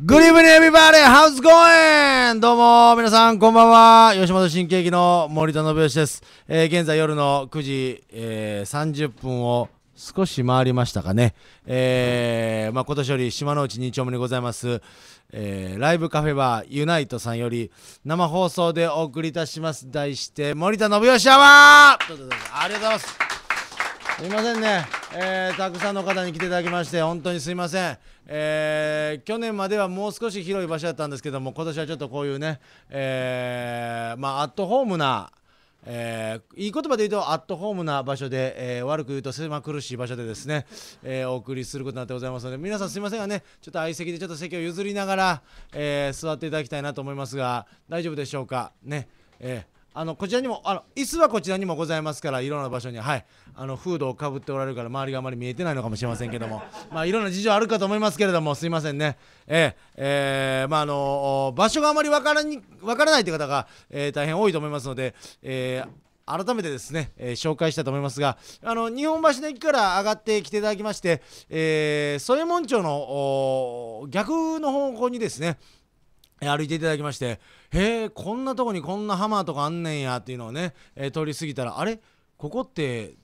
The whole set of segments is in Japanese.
Good evening everybody! How's going? どうも皆さんこんばんは吉本新喜劇の森田信義です、えー、現在夜の9時、えー、30分を少し回りましたかね、えーまあ、今年より島の内2丁目にございます、えー、ライブカフェバーユナイトさんより生放送でお送りいたします題して森田信義アワーありがとうございますすいませんねえー、たくさんの方に来ていただきまして本当にすいません、えー、去年まではもう少し広い場所だったんですけども今年はちょっとこういうね、えー、まあ、アットホームな、えいい言葉で言うとアットホームな場所で、え悪く言うと狭苦しい場所でですね、えお送りすることになってございますので皆さんすいませんがねちょっと相席でちょっと席を譲りながら、え座っていただきたいなと思いますが大丈夫でしょうかね、えーあのこちらにもあの椅子はこちらにもございますからいろんな場所にはいあのフードをかぶっておられるから周りがあまり見えてないのかもしれませんけども まあいろんな事情あるかと思いますけれどもすいませんねえー、えー、まああの場所があまりわからにわからないという方が、えー、大変多いと思いますので、えー、改めてですね、えー、紹介したいと思いますが、あの日本橋の駅から上がってきていただきまして、えー、添右衛門町の逆の方向にですね、歩いていただきましてへえこんなとこにこんなハマーとかあんねんやっていうのをね、え通り過ぎたらあれここって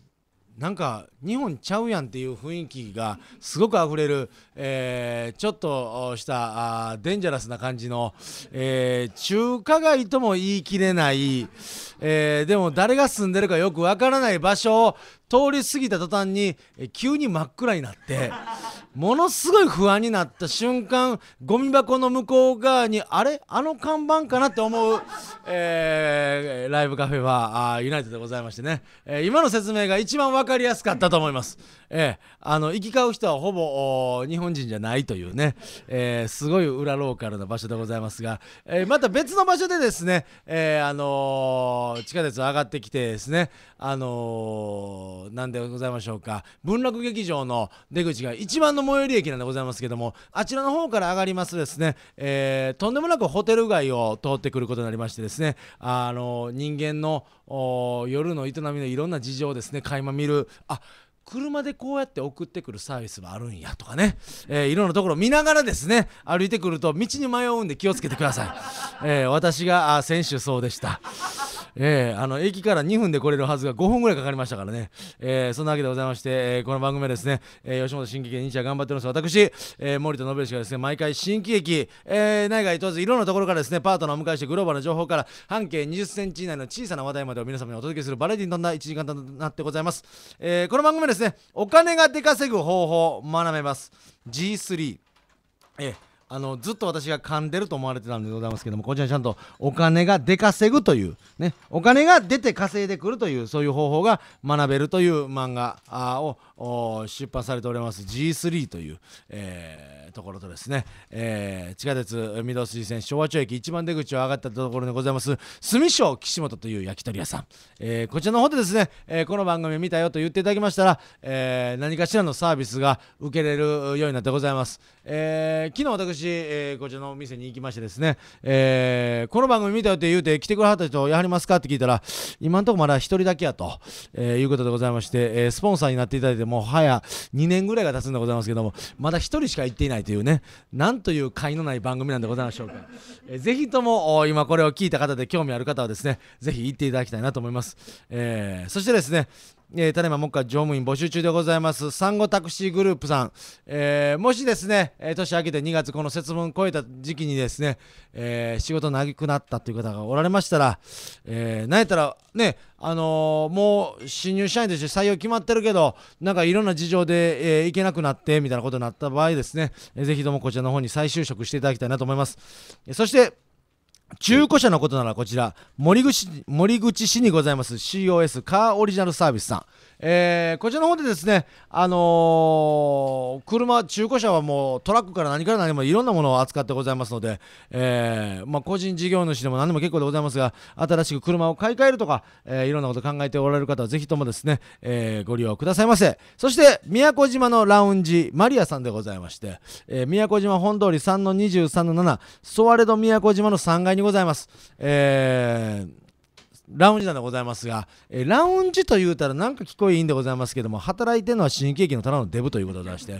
なんか日本ちゃうやんっていう雰囲気がすごくあふれる、えー、ちょっとしたあデンジャラスな感じの、えー、中華街とも言い切れない、えー、でも誰が住んでるかよくわからない場所を通り過ぎた途端に急に真っ暗になって ものすごい不安になった瞬間ゴミ箱の向こう側にあれあの看板かなって思う、えー、ライブカフェはあユナイトでございましてね、えー、今の説明が一番分かりやすかったと思います。えー、あの行き交う人はほぼ日本人じゃないというね、えー、すごい裏ローカルな場所でございますが、えー、また別の場所でですね、えー、あのー、地下鉄上がってきてですね、あのー、なんでございましょうか、文楽劇場の出口が一番の最寄り駅なんでございますけども、あちらの方から上がりますですね、えー、とんでもなくホテル街を通ってくることになりましてですね、あのー、人間の夜の営みのいろんな事情をですね、垣間見る、あ車でこうやって送ってくるサービスもあるんやとかね、えー、いろんなところ見ながらですね歩いてくると道に迷うんで気をつけてください、えー、私が先週そうでした、えー、あの駅から2分で来れるはずが5分ぐらいかかりましたからね、えー、そんなわけでございまして、えー、この番組はですね、えー、吉本新喜劇日夜頑張っております私、えー、森田信之がですね毎回新喜劇、えー、内外問わずいろんなところからですねパートナーを迎えしてグローバルな情報から半径20センチ以内の小さな話題までを皆様にお届けするバラエティにどんな1時間となってございます、えー、この番組ですね、お金が出稼ぐ方法を学べます。G3。えあのずっと私が噛んでると思われてたんでございますけどもこちらちゃんとお金が出稼ぐという、ね、お金が出て稼いでくるというそういう方法が学べるという漫画を出版されております G3 という、えー、ところとですね、えー、地下鉄御堂筋線昭和町駅一番出口を上がったところでございます住所岸本という焼き鳥屋さん、えー、こちらの方でですね、えこの番組見たよと言っていただきましたら、え何かしらのサービスが受けれるようになってございます、え昨日私、えこちらのお店に行きましてですね、えこの番組見たよって言うて来てくれはった人やはりますかって聞いたら今んとこまだ1人だけやと、えいうことでございまして、えスポンサーになっていただいてもう早2年ぐらいが経つんでございますけどもまだ1人しか行っていないというねなんという甲斐のない番組なんでございましょうか、え非とも今これを聞いた方で興味ある方はですね是非行っていただきたいなと思います、えー、そしてですねえー、ただいま目下乗務員募集中でございます、産後タクシーグループさん、えー、もしですね、えー、年明けて2月、この節分超えた時期にですね、えー、仕事長くなったという方がおられましたら、えー、なんやったら、ね、あのもう新入社員として採用決まってるけど、なんかいろんな事情で、えー、行けなくなってみたいなことになった場合ですね、えー、ぜひともこちらの方に再就職していただきたいなと思います。えー、そして、中古車のことならこちら森口森口市にございます COS カーオリジナルサービスさんえー、こちらの方でですね、あのー、車、中古車はもうトラックから何から何もいろんなものを扱ってございますので、えー、まあ、個人事業主でも何でも結構でございますが、新しく車を買い替えるとか、えいろんなこと考えておられる方はぜひともですね、えご利用くださいませ。そして、宮古島のラウンジ、マリアさんでございまして、え宮古島本通り3の23の7、ソワレド宮古島の3階にございます。えーラウンジなんでございますが、えー、ラウンジと言うたらなんか聞こえいいんでございますけども働いてるのは新喜劇のただのデブということでございまして、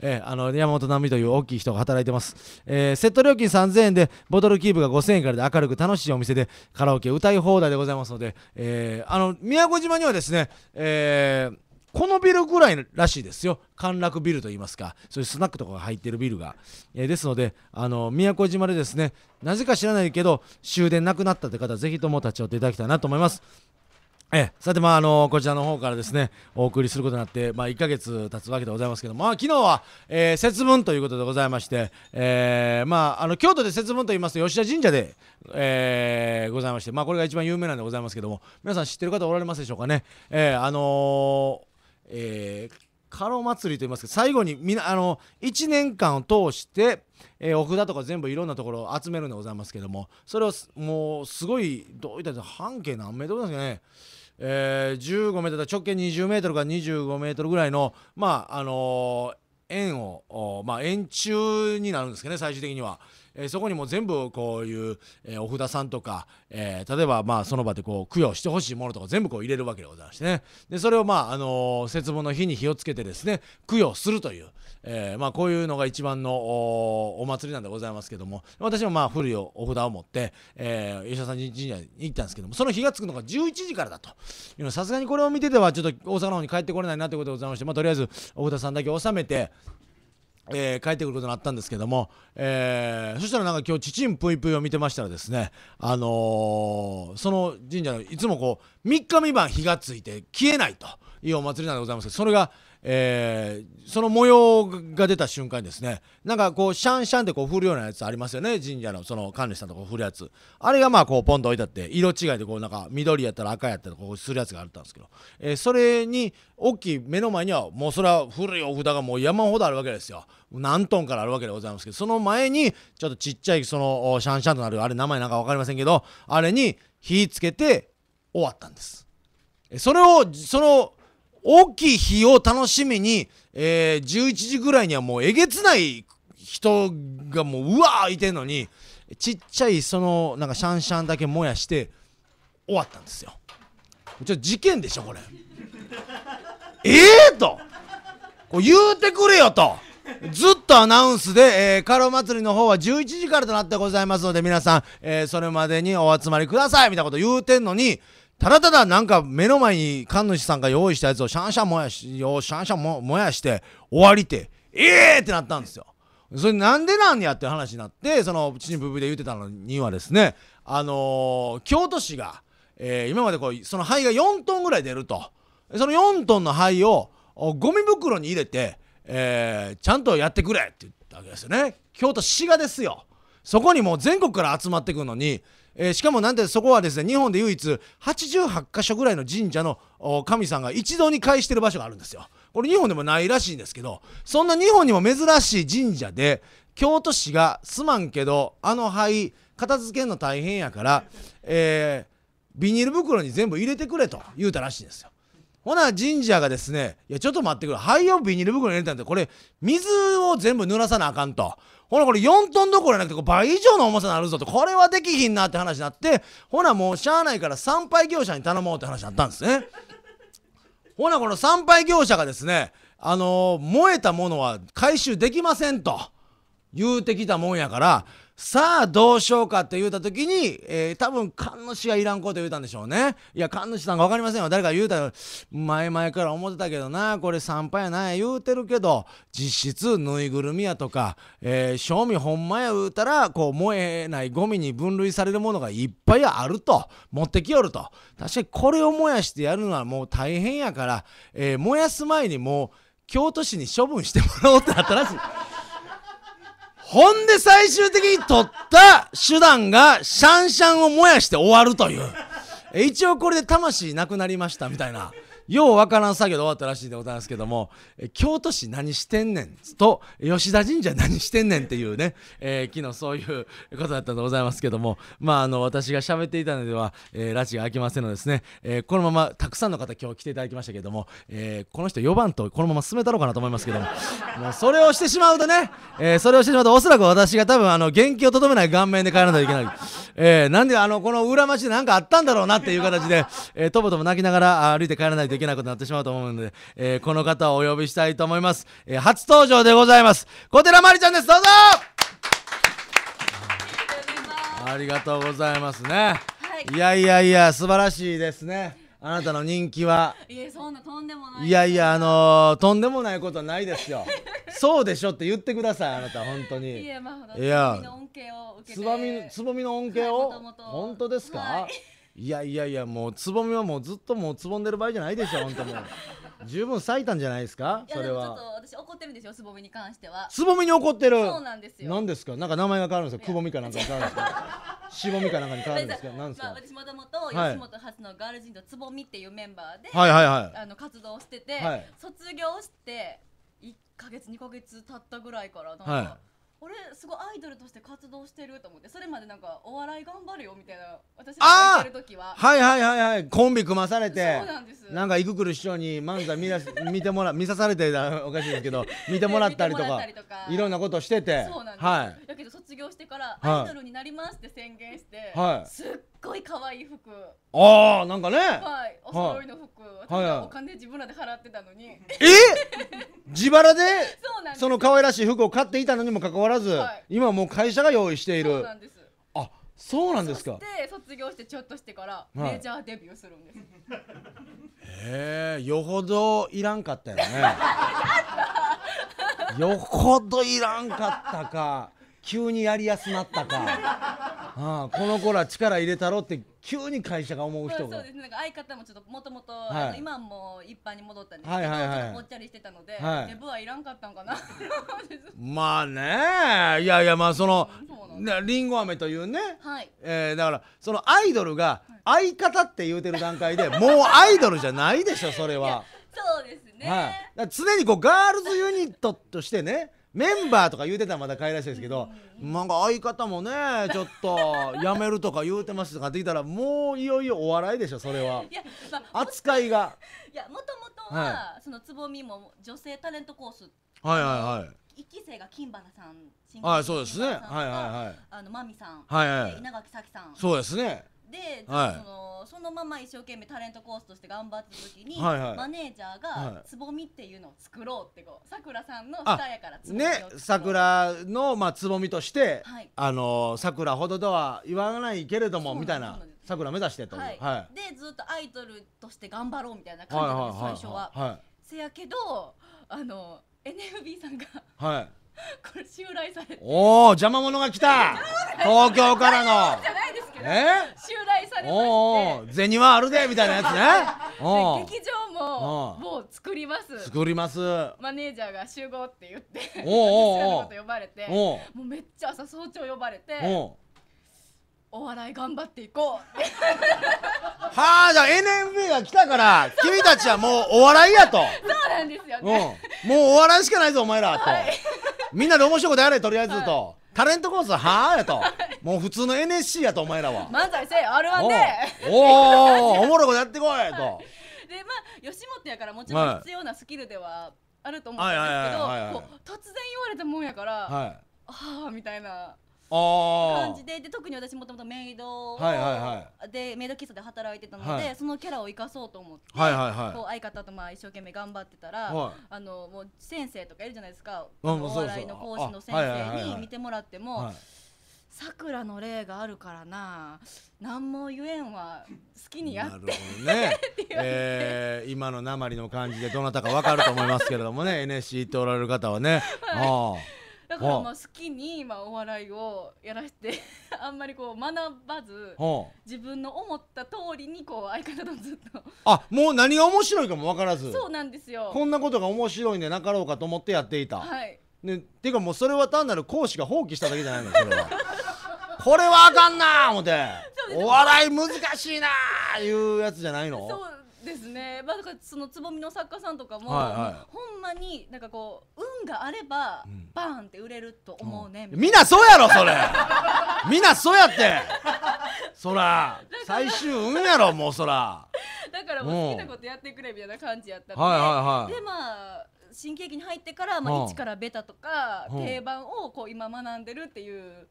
えー、あの山本奈美という大きい人が働いてます、えー、セット料金3000円でボトルキープが5000円からで明るく楽しいお店でカラオケ歌い放題でございますので、えー、あの宮古島にはですね、えーこのビルぐらいらしいですよ。歓楽ビルといいますか、そういうスナックとかが入ってるビルが。えー、ですので、あの、宮古島でですね、なぜか知らないけど、終電なくなったって方、ぜひとも立ち寄っていただきたいなと思います。えさて、まああのこちらの方からですねお送りすることになって、まあ、1ヶ月経つわけでございますけども、まあ、昨日は、えー、節分ということでございまして、えー、まあ、あの京都で節分と言いますと吉田神社で、えー、ございまして、まあ、これが一番有名なんでございますけども皆さん知ってる方おられますでしょうかね。えあのカロ祭りと言いますけど最後にみあの1年間を通して、えー、お札とか全部いろんなところを集めるんでございますけどもそれをもうすごいどういった半径何メートルですかねえー、15メートル直径20メートルから25メートルぐらいのまああのー円を、まあ、円柱になるんですけどね最終的には、えー、そこにも全部こういう、えー、お札さんとか、えー、例えばまあその場でこう供養してほしいものとか全部こう入れるわけでございましてねでそれをまあ、あの節分の日に火をつけてですね供養するという、えまあ、こういうのが一番のお祭りなんでございますけども私もまあ古いお札を持って、え吉田さん神社に行ったんですけどもその日がつくのが11時からだというのさすがにこれを見ててはちょっと大阪の方に帰ってこれないなということでございまして、まあ、とりあえずお札さんだけ納めてえー、帰ってくることになったんですけども、えー、そしたらなんか今日ちちんぷいぷいを見てましたらですね、あのー、その神社のいつもこう3日3晩火がついて消えないというお祭りなんでございますけどそれが、えー、その模様が出た瞬間にですねなんかこうシャンシャンってこう振るようなやつありますよね神社のその管理さんとか振るやつあれがまあこうポンと置いてあって色違いでこうなんか緑やったら赤やったらこうするやつがあったんですけど、えー、それに大きい目の前にはもうそれは古いお札がもう山ほどあるわけですよ何トンからあるわけでございますけどその前にちょっとちっちゃいそのシャンシャンとなるあれ名前なんか分かりませんけどあれに火つけて終わったんです。それをその大きい日を楽しみに、えー、11時ぐらいにはもうえげつない人がもううわーいてんのにちっちゃいそのなんかシャンシャンだけ燃やして終わったんですよちょ事件でしょこれええー、とこう言うてくれよとずっとアナウンスで、えー、カロ祭りの方は11時からとなってございますので皆さん、えー、それまでにお集まりくださいみたいなこと言うてんのにただただなんか目の前に神主さんが用意したやつをシャンシャン燃やし、よシャンシャンやして終わりて、ええー、ってなったんですよ。それなんでなんやって話になって、その、ちにブブで言ってたのにはですね、あのー、京都市が、えー、今までこう、その灰が4トンぐらい出ると。その4トンの灰をゴミ袋に入れて、えー、ちゃんとやってくれって言ったわけですよね。京都市がですよ。そこにもう全国から集まってくるのに、えー、しかもなんてそこはですね日本で唯一88か所ぐらいの神社の神さんが一堂に会してる場所があるんですよ。これ日本でもないらしいんですけどそんな日本にも珍しい神社で京都市がすまんけどあの灰片付けるの大変やから、えー、ビニール袋に全部入れてくれと言うたらしいんですよ。ほな神社がですね、いやちょっと待ってくれ、灰をビニール袋に入れたんで、これ水を全部濡らさなあかんと。ほらこれ4トンどころじゃなくて倍以上の重さになるぞとこれはできひんなって話になってほなもうしゃあないから参拝業者に頼もうって話になったんですねほなこの参拝業者がですねあのー、燃えたものは回収できませんと言うてきたもんやからさあどうしようかって言うた時に、えー、多分神主がいらんこと言うたんでしょうねいや神主さんが分かりませんよ誰か言うたら前々から思ってたけどなこれ参拝やな言うてるけど実質ぬいぐるみやとか、えー、賞味ほんまや言うたらこう燃えないゴミに分類されるものがいっぱいあると持ってきよると確かにこれを燃やしてやるのはもう大変やから、えー、燃やす前にもう京都市に処分してもらおうってなったらしい。ほんで最終的に取った手段がシャンシャンを燃やして終わるという。一応これで魂なくなりましたみたいな。ようわからん作業で終わったらしいでございますけども京都市何してんねんと吉田神社何してんねんっていうね、えー、昨日そういうことだったんでございますけどもまああの私が喋っていたのでは、えー、拉致が明けませんのですね、えー、このままたくさんの方今日来ていただきましたけども、えー、この人4番とこのまま進めたろうかなと思いますけどももうそれをしてしまうとね、えー、それをしてしまうとおそらく私が多分あの元気をとどめない顔面で帰らないといけない、えー、なんであのこの裏町で何かあったんだろうなっていう形で、えー、とぼとぼ泣きながら歩いて帰らないとできなくなってしまうと思うので、えー、この方をお呼びしたいと思います、えー、初登場でございます小寺真理ちゃんですどうぞありがとうございますね、はい、いやいやいや素晴らしいですねあなたの人気はいやそんなとんでもないいやいやあのー、とんでもないことはないですよ そうでしょって言ってくださいあなた本当にいやまあつぼみの恩恵をつぼみの恩恵を、はい、本当ですか、はいいやいやいやもうつぼみはもうずっともうつぼんでる場合じゃないでしょ本当もう 十分咲いたんじゃないですかそれはちょっと私怒ってるんですよつぼみに関してはつぼみに怒ってるそうなんですよ何ですかなんか名前が変わるんですよくぼみかなんか変わるんですか しぼみかなんかに変わるんですけど、なんですか。まあ、私もともと吉本初のガールズンドつぼみっていうメンバーで、はいはいはい、あの活動してて、はい、卒業して1か月2か月経ったぐらいからなんか、はい俺すごいアイドルとして活動してると思ってそれまでなんかお笑い頑張るよみたいな私が見てる時ははいはいはいはいコンビ組まされてそうなんですなんかいくくる師匠に漫才見だ 見てもら見さされておかしいですけど 見てもらったりとかいろんなことしててそうなんです、はい、だけど卒業してからアイドルになりますって宣言して、はい、すっごい可愛い服ああなんかねはいお揃いの服、はいはい、お金自分らで払ってたのにえ自腹でその可愛らしい服を買っていたのにもかかわらず、はい、今もう会社が用意しているそうなんですあそうなんですかで卒業してちょっとしてから、メジャーデビューするんですへえよほどいらんかったよね よほどいらんかったか急にやりやすなったかあこの子ら力入れたろって急に会社が思う人がそうですねなんか相方もちょっともともと今も一般に戻ったんですけど、はいはいはい、ちっとっちゃりしてたので、はい、デブはいらんかったんかなまあねいやいやまあその、ね、りんご飴というね、はいえー、だからそのアイドルが相方って言うてる段階でもうアイドルじゃないでしょそれはそうですね、はい、常にこうガールズユニットとしてねメンバーとか言うてたらまだ可愛らしいですけど、なんか相方もねちょっと辞めるとか言うてますとかって言ったらもういよいよお笑いでしょそれは、まあ、扱いがいやもともとは、はい、そのつぼみも女性タレントコースはいはいはい一期生が金花さん、新金さん、はいそうですね、はいはいはい、あのマミさん、はいはい、稲垣咲さん、そうですね、で、はいそのそのまま一生懸命タレントコースとして頑張ってた時に、はいはいマネージャーはがいつぼみっていうのを作ろうってこうさくらさんの下やからつぼみを作ろうの、まあ、つぼみとして、さくらほどとは言わないけれどもみたいなさくら目指してというはい、でずっとアイドルとして頑張ろうみたいな感じだったで最初は。はいせやけどあの NFB さんがはい これ襲来されておお邪魔者が来た東京からの え襲来されおお銭はあるでみたいなやつね 劇場ももう作ります作りますマネージャーが集合って言っておおおおおお呼ばれてもうめっちゃ朝早朝呼ばれておお笑い頑張っていこうはあじゃあ NMB が来たから君たちはもうお笑いやとそうなんですよね、うん、もうお笑いしかないぞお前らと、はい、みんなで面白いことやれとりあえずと、はい、タレントコースはあやともう普通の NSC やとお前らは漫才せえ R1 でおおおもろいことやってこいと、はい、でまあ吉本やからもちろん必要なスキルではあると思うんですけど突然言われたもんやから、はい、ああみたいな感じでで特に私もともとメイドで、はいはい、メイド喫茶で働いてたので、はい、そのキャラを生かそうと思って、はいはいはい、こう相方とまあ一生懸命頑張ってたら、あのもう先生とかいるじゃないですか、お笑いの講師の先生に見てもらっても。さくらの例があるからな何も言えんは好きにやってなるほどね、えー、今のりの感じでどなたか分かると思いますけれどもね NSC 行っておられる方はね。はい、ああだからまあ好きに今お笑いをやらせて あんまりこう学ばず自分の思った通りにこう相方とずっとあもう何が面白いかも分からずそうなんですよこんなことが面白いんでなかろうかと思ってやっていた、はいね、ていうかもうそれは単なる講師が放棄しただけじゃないのそれはこれはあかんなー思って お笑い難しいなーいうやつじゃないのそうですね、まあ、だからそのつぼみの作家さんとかも、はいはい、ほんまになんかこう運があれば、うバーンって売れると思うね、うん、みんなそうやろそれみんなそうやってそら最終運やろもうそらだからもう好きなことやってくれみたいな感じやったんで、はいはいはい、でまあ新喜劇に入ってから、まあ、一からベタとか定番をこう今学んでるっていう。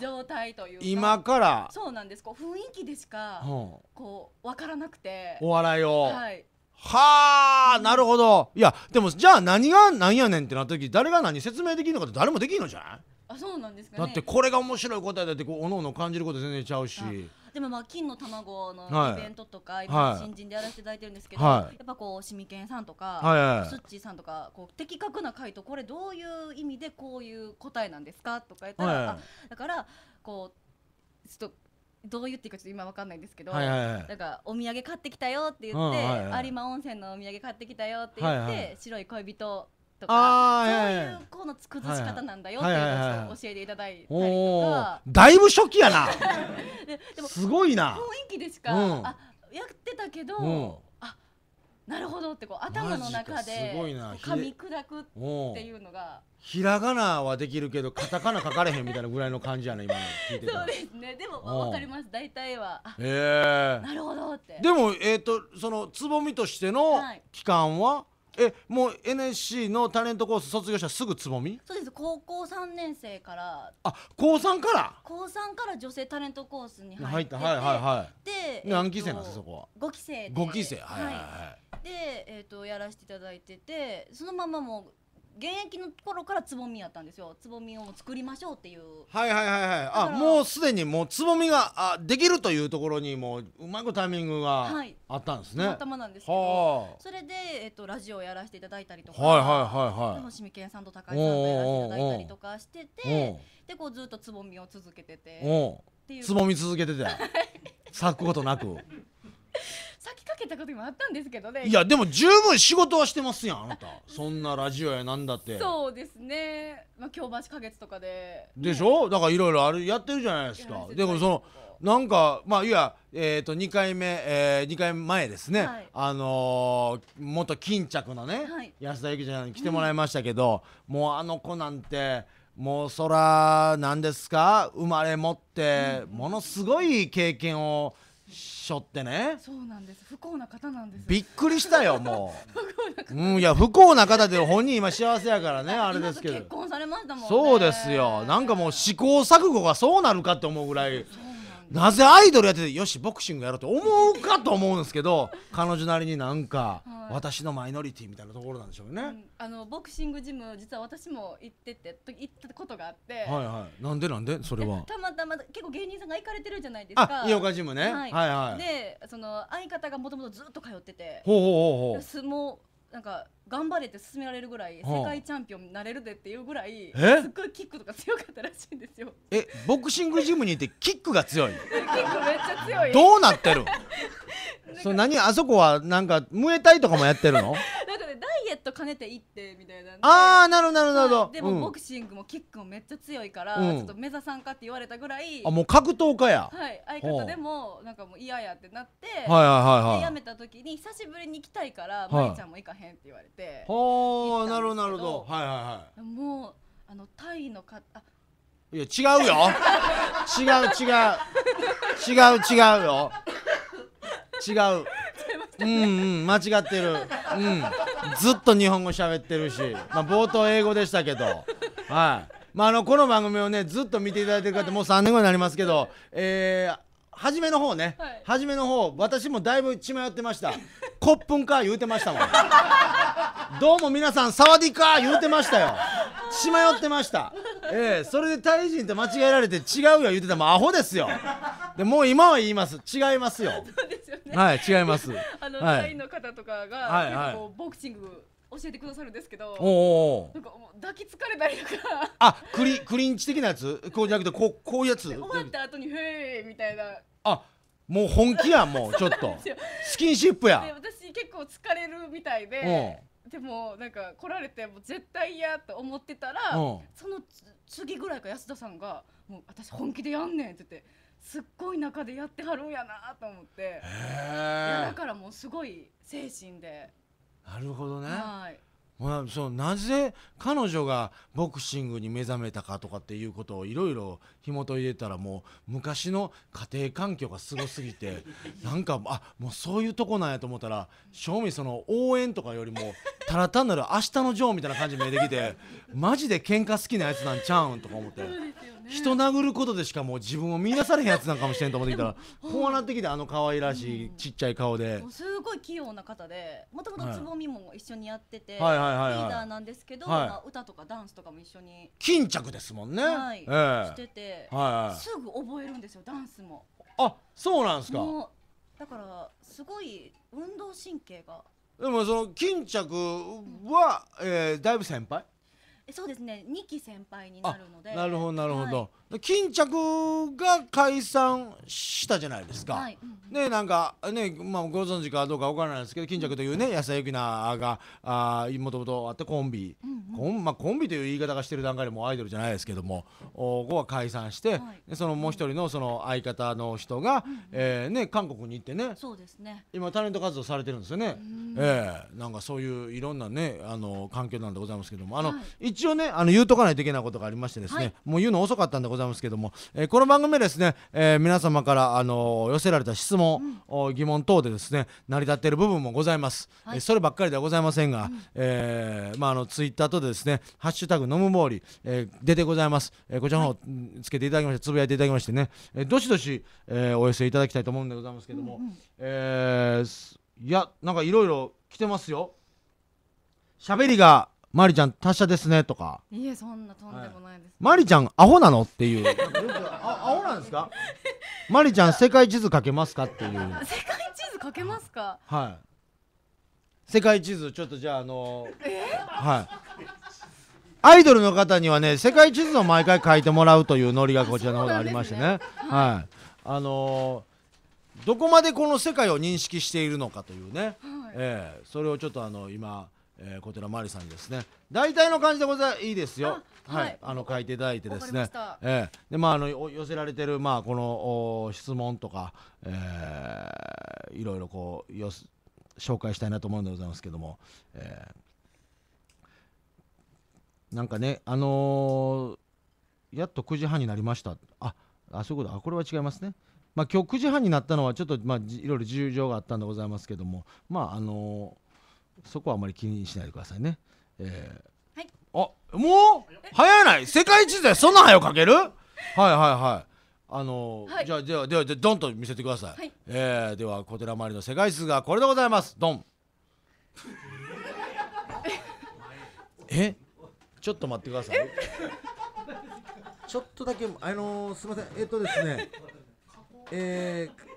状態というか今からそうなんですこう雰囲気でしか、こう分からなくてお笑いをはいはあなるほどいやでもじゃあ何が何やねんってなった時誰が何説明できるのかって誰もできるのじゃないあそうなんですか、ね、だってこれが面白い答えだっておのおの感じること全然ちゃうし。でもまあ金の卵のイベントとか、新人でやらせていただいてるんですけど、やっぱこうシミケンさんとか、はいスッチーさんとかこう的確な回答これどういう意味でこういう答えなんですかとか言ったら、だからこうちょっとどう言っていいかちょっと今わかんないんですけど、なんかお土産買ってきたよって言って、有馬温泉のお土産買ってきたよって言って、白い恋人とかそういうこの崩し方なんだよっていうのを教えていただいたりとかだいぶ初期やな すごいな雰囲気でしか、うん、あやってたけど、うんなるほどってこう頭の中で噛み砕くっていうのがひらがなはできるけどカタカナ書かれへんみたいなぐらいの感じやね今の聞いてそうですねでも分かります大体はええー、なるほどってでもえっ、ー、とそのつぼみとしての期間は、はいえもう NSC のタレントコース卒業したらすぐつぼみそうです高校3年生からあ高3から高3から女性タレントコースに入っててはいはいはいで、何期生なんですかそこは5期生で5期生はいはいはい、で、えーとやらせていただいててそのままもう現役の頃からつぼみやったんですよつぼみを作りましょうっていうはいはいはいはいあもうすでにもうつぼみがあできるというところにもううまくタイミングがあったんですね、はい、頭なんですけどそれで、えっと、ラジオをやらせていただいたりとかはいはいはいはい星見健さんと高井さんとやらせていただいたりとかしててでこうずっとつぼみを続けててつぼみ続けてて咲くことなく 先かけたこともあったんですけどねいやでも十分仕事はしてますやんあなた そんなラジオやなんだってそうですねまあ今日橋花月とかででしょ、ね、だからいろいろあれやってるじゃないですかでもそのなんかまあいやえー、と2回目、えー、2回前ですね、はい、あのー、元巾着のね、はい、安田由紀ちゃんに来てもらいましたけど、うん、もうあの子なんてもうそら何ですか生まれ持ってものすごい経験を、うんしょってねそうなんです不幸な方なんですびっくりしたよ もううんいや不幸な方で本人今幸せやからねあれですけど結婚されましたもん、ね、そうですよなんかもう試行錯誤がそうなるかって思うぐらいなぜアイドルやっててよしボクシングやろうって思うかと思うんですけど彼女なりになんか、はい私のマイノリティみたいなところなんでしょうね、うん、あのボクシングジム実は私も行ってて行ったことがあってはいはいなんでなんでそれはたまたま結構芸人さんが行かれてるじゃないですか井岡ジムね、はい、はいはいでその相方がもともとずっと通っててほうほうほうほう相撲なんか頑張れって勧められるぐらい世界チャンピオンになれるでっていうぐらいすっごいキックとか強かったらしいんですよえボクシングジムにいてキックが強い キックめっちゃ強いどうなってる それ何あそこはなんかムエタイとかもやってるのな イエット兼ねて行ってみたいなああなるほどなるほど、はい、でもボクシングもキックもめっちゃ強いから、うん、ちょっと目指さんかって言われたぐらいあもう格闘家やはい相方でもなんかもう嫌やってなってはいはいはい、はい、やめた時に久しぶりに行きたいからまり、はい、ちゃんも行かへんって言われてはあなるほどなるほどはいはいはいもうあのタイのかあいや違うよ 違う違う違う違うよ違ううんうん間違ってるうんずっと日本語喋ってるし、まあ、冒頭英語でしたけどはいまあ、あのこの番組をねずっと見ていただいてる方もう3年後になりますけど、えー、初めの方ね、はい、初めの方私もだいぶ血迷ってました「コップンか」言うてましたもん どうも皆さん、サワディカー言うてましたよ。血迷ってました。ええー、それでタイ人と間違えられて違うよ言ってたもアホですよ。でもう今は言います。違いますよ。そうですよね。はい、違います。あの、はい、タイの方とかが、はいボクシング。教えてくださるんですけど、なんか抱きつかれたりとか、あ、クリクリンチ的なやつ、こうじゃなくてこうこういうやつ。終わった後にへえみたいな。あ、もう本気やもうちょっと スキンシップや私結構疲れるみたいででもなんか来られてもう絶対嫌と思ってたらうんそのつ次ぐらいか安田さんが「もう私本気でやんねん」って言ってすっごい中でやってはるんやなと思ってへいだからもうすごい精神でなるほどねはいまあ、そなぜ彼女がボクシングに目覚めたかとかっていうことをいろいろ紐解いてたらもう昔の家庭環境がすごすぎて なんかあもうそういうとこなんやと思ったら正味その応援とかよりもただ単なる明日のジョーみたいな感じに見えてきてマジで喧嘩好きなやつなんちゃうんとか思って。人殴ることでしかもう自分を見なされへんやつなんかもしれんと思っていたらこうなってきてあの可愛らしい、ちっちゃい顔ですごい器用な方でもともとつぼみも一緒にやっててリーダーなんですけど、はいまあ、歌とかダンスとかも一緒に巾着ですもんね、はいえー、してて、はいはい、すぐ覚えるんですよダンスもあそうなんですかだからすごい運動神経がでもその巾着は、うん、えー、だいぶ先輩そうですね二期先輩になるのでなるほどなるほど、はい巾着が解散したじゃないですか。はい、なんかね、まあ、ご存知かどうかわからないですけど巾着というね安田幸那がもともとあってコンビ、うんうん、コンまあ、コンビという言い方がしてる段階でもアイドルじゃないですけどもおこは解散して、はい、そのもう一人のその相方の人が、うんえー、ね、韓国に行ってねそうですね今タレント活動されてるんですよね。ーえー、なんかそういういろんなねあの環境なんでございますけどもあの、はい、一応ねあの言うとかないといけないことがありましてですね、もう言うの遅かったんでございますございますけども、えー、この番組ですね、えー、皆様から、あのー、寄せられた質問、うん、疑問等でですね成り立っている部分もございます、はい、えそればっかりではございませんが、うん、えまあ、あのツイッターとでですね「ハッシュタグのむぼうり」え出てございます、えこちらの方、つけていただきましてつぶやいていただきましてね、えどしどし、えお寄せいただきたいと思うんでございますけども、うんうん、えいやなんかいろいろ来てますよ。喋りがマリちゃん達者ですねとかいえそんなとんでもないです、マリちゃんアホなのっていうあアホなんですか マリちゃん世界地図書けますかっていう世界地図書けますかはい世界地図ちょっとじゃああのー、はいアイドルの方にはね世界地図を毎回書いてもらうというノリがこちらの方でありましてね、ね、はいあのー、どこまでこの世界を認識しているのかというね、はい、えー、それをちょっとあの今えー、こちらマリさんですね大体の感じでございいいですよはい、はい、あの書いていただいてですねえー、でまああの寄せられてるまあこの質問とか、えー、いろいろこうよ紹介したいなと思うんでございますけども、えー、なんかねあのー、やっと9時半になりましたああそういうことあこれは違いますねまあ今日9時半になったのはちょっとまあいろいろ事情があったんでございますけどもまああのーそこはあまり気にしないでくださいね。えー、はい。あ、もう早ない世界地図でそんな早くかけるはいはいはい。あのーはい、じゃあではではドンと見せてください、はい、えー、では小寺周りの世界地図がこれでございますドン えちょっと待ってくださいちょっとだけあのー、すみませんえっ、とですねえー、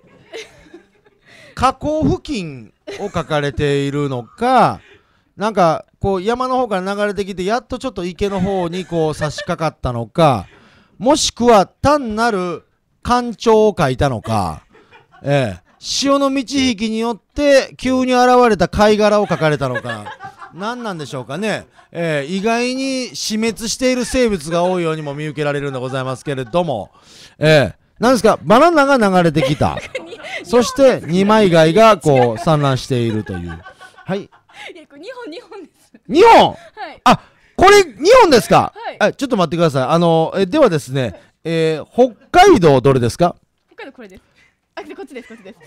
河口付近を書かれているのか なんかこう山の方から流れてきてやっとちょっと池の方にこう差し掛かったのかもしくは単なる干潮を書いたのか、ええ、潮の満ち引きによって急に現れた貝殻を書かれたのか何なんでしょうかね、ええ、意外に死滅している生物が多いようにも見受けられるんでございますけれども、ええ、何ですかバナナが流れてきた。そして二枚貝がこう散乱しているという。はい。いや、これ二本、二本です。二本。はい。あ、これ二本ですか。はい。ちょっと待ってください。あの、え、ではですね、はい、えー、北海道どれですか。北海道これです。あ、こっちです。こっちです。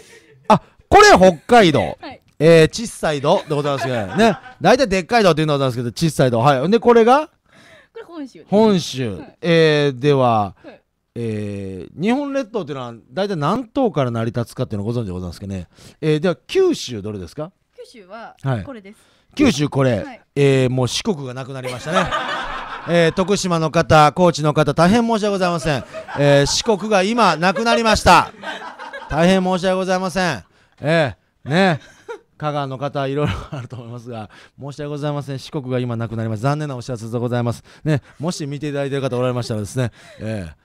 あ、これ北海道。はい。えー、ちっさいどでございますけどね。大体でっかいどっていうのなんですけど、ちっさいど。はい。で、これが。これ本州。本州。はい、えー、では、えー、日本列島というのは大体何島から成り立つかっていうのをご存知でございますけどね、えー、では九州どれですか九州はこれです、はい、九州これ、はい、えー、もう四国がなくなりましたね えー、徳島の方高知の方大変申し訳ございません、えー、四国が今なくなりました大変申し訳ございませんえー、ね香川の方いろいろあると思いますが申し訳ございません四国が今なくなります残念なお知らせでございますねもし見ていただいている方おられましたらですねえー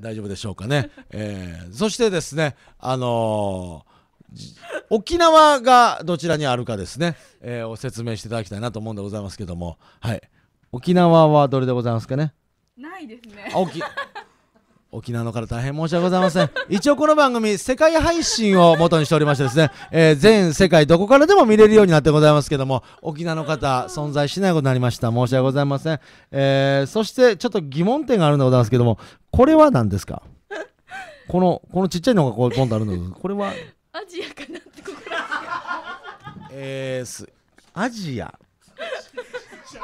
大丈夫でしょうかね、えー、そしてですねあのー、沖縄がどちらにあるかですね、えー、お説明していただきたいなと思うんでございますけども、はい、沖縄はどれでございますかねないですね。沖沖縄の方大変申し訳ございません 一応この番組世界配信を元にしておりましてですね、えー、全世界どこからでも見れるようになってございますけども沖縄の方存在しないことになりました申し訳ございません、えー、そしてちょっと疑問点があるんでございますけどもこれは何ですかこのこのちっちゃいのがこうポンとあるのこれはアジアかなってここえー、アジア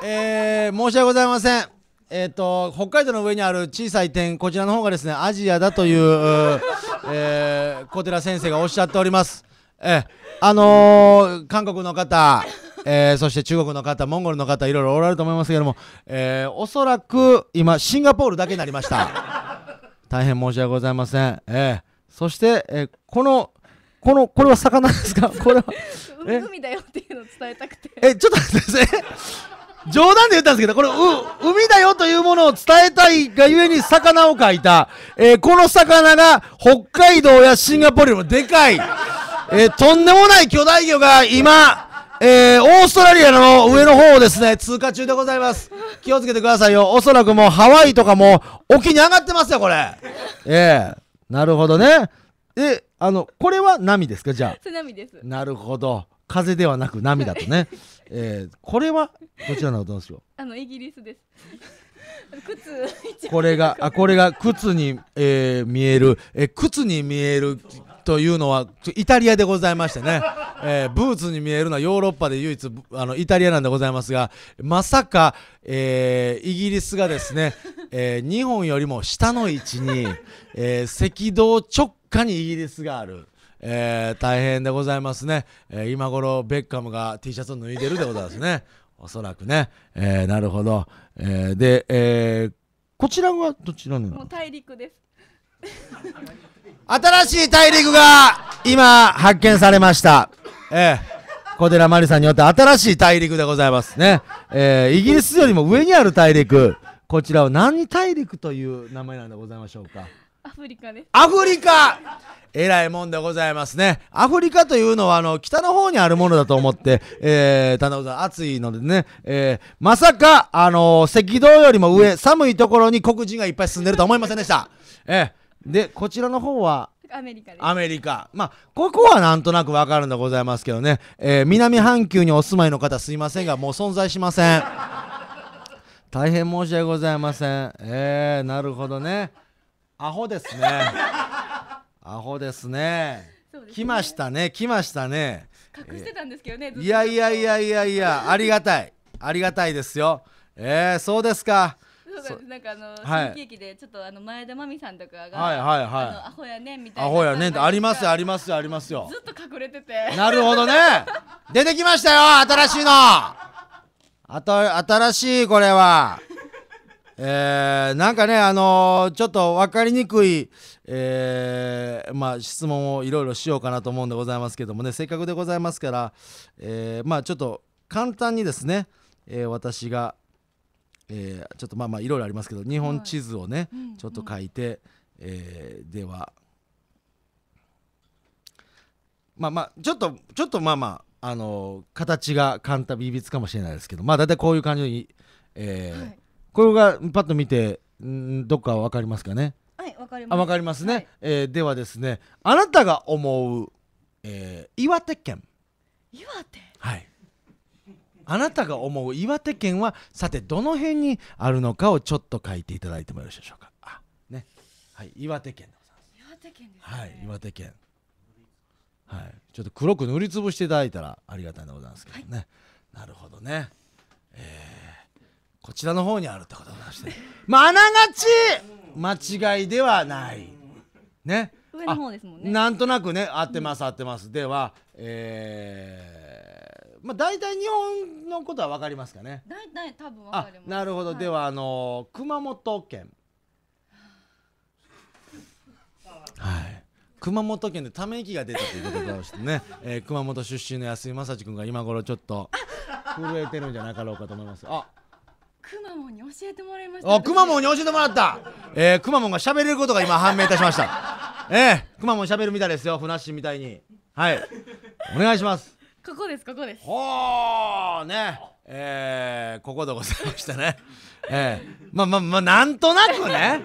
えー、申し訳ございませんえーと、北海道の上にある小さい点こちらの方がですねアジアだという、えー、小寺先生がおっしゃっております。えあのー、韓国の方、えー、そして中国の方モンゴルの方いろいろおられると思いますけども、えー、おそらく今シンガポールだけになりました 大変申し訳ございません、えー、そして、えー、このこのこれは魚ですかこれは 海だよっていうのを伝えたくてえちょっと待ってください冗談で言ったんですけど、これ、う、海だよというものを伝えたいがゆえに魚を描いた。えー、この魚が北海道やシンガポールよりもでかい。えー、とんでもない巨大魚が今、えー、オーストラリアの上の方をですね、通過中でございます。気をつけてくださいよ。おそらくもうハワイとかも沖に上がってますよ、これ。ええー、なるほどね。え、あの、これは波ですか、じゃあ。波です。なるほど。風ではなく涙とね、えー、これはどちらの歌ですよあのイギリスです 靴これがあこれが靴に、えー、見える、えー、靴に見えるというのはイタリアでございましてね、えー、ブーツに見えるのはヨーロッパで唯一あのイタリアなんでございますがまさか、えー、イギリスがですね、えー、日本よりも下の位置に、えー、赤道直下にイギリスがある。えー、大変でございますね、えー、今頃ベッカムが T シャツを脱いでるでございますね おそらくね、えー、なるほど、えー、で、えー、こちらはどちらの大陸です新しい大陸が今発見されました、えー、小寺真理さんによって新しい大陸でございますね、えー、イギリスよりも上にある大陸こちらは何大陸という名前なんでございましょうかアフリカですアフリカえらいもんでございますね。アフリカというのは、あの、北の方にあるものだと思って、えー、田さん、暑いのでね、えー、まさか、あのー、赤道よりも上、寒いところに黒人がいっぱい住んでるとは思いませんでした。えー、で、こちらの方は、アメリカですアメリカまあここはなんとなくわかるんでございますけどね、えー、南半球にお住まいの方すいませんがもう存在しません大変申し訳ございませんえー、なるほどねアホですねアホですね。すね来ましたね、来ましたね。隠してたんですけどね。いやいやいやいやいや、ありがたい、ありがたいですよ。えー、そうですか。なんかあの、新喜劇でちょっとあの前田真美さんとかが、はいはいはい、アホやねみたいなアホやねってありますよありますよありますよずっと隠れててなるほどね出てきましたよ新しいのあ新しいこれはえー、なんかねあのー、ちょっと分かりにくいえー、まあ、質問をいろいろしようかなと思うんでございますけどもねせっかくでございますから、えー、まあ、ちょっと簡単にですね、え私が、えちょっとまあまあいろいろありますけど日本地図をね、ちょっと書いて、えではまあまあちょっとちょっとまあまああの形が簡単微密かもしれないですけどまあ大体こういう感じに、えーはい、これがパッと見てんどっか分かりますかねはいわかりますわかりますね、はい、えー、ではですねあなたが思う、えー、岩手県岩手はいあなたが思う岩手県はさてどの辺にあるのかをちょっと書いていただいてもよろしいでしょうかあねはい岩手県でございます岩手県です、ね、はい岩手県はい、ちょっと黒く塗りつぶしていただいたらありがたいでございますけどね、はい、なるほどね、えー、こちらの方にあるってことでしてまあながち間違いではない。ね。上の方ですもんね。なんとなくね合ってます合ってます、では、えー、まあ大体日本のことはわかりますかね。大体多分わかります。なるほど、はい、ではあのー、熊本県。はい。熊本県でため息が出たということでしてね、えー、熊本出身の安井正樹君が今頃ちょっと震えてるんじゃなかろうかと思います。あ、くまモに教えてもらいました。あ、くまモに教えてもらった。えー、くまモンが喋れることが今判明いたしました。ええー、くまモン喋るみたいですよ、ふなっしーみたいに。はい。お願いします。ここです、ここです。ほー、ね。えー、ここでございましたね。えー、まあまあまあ、なんとなくね。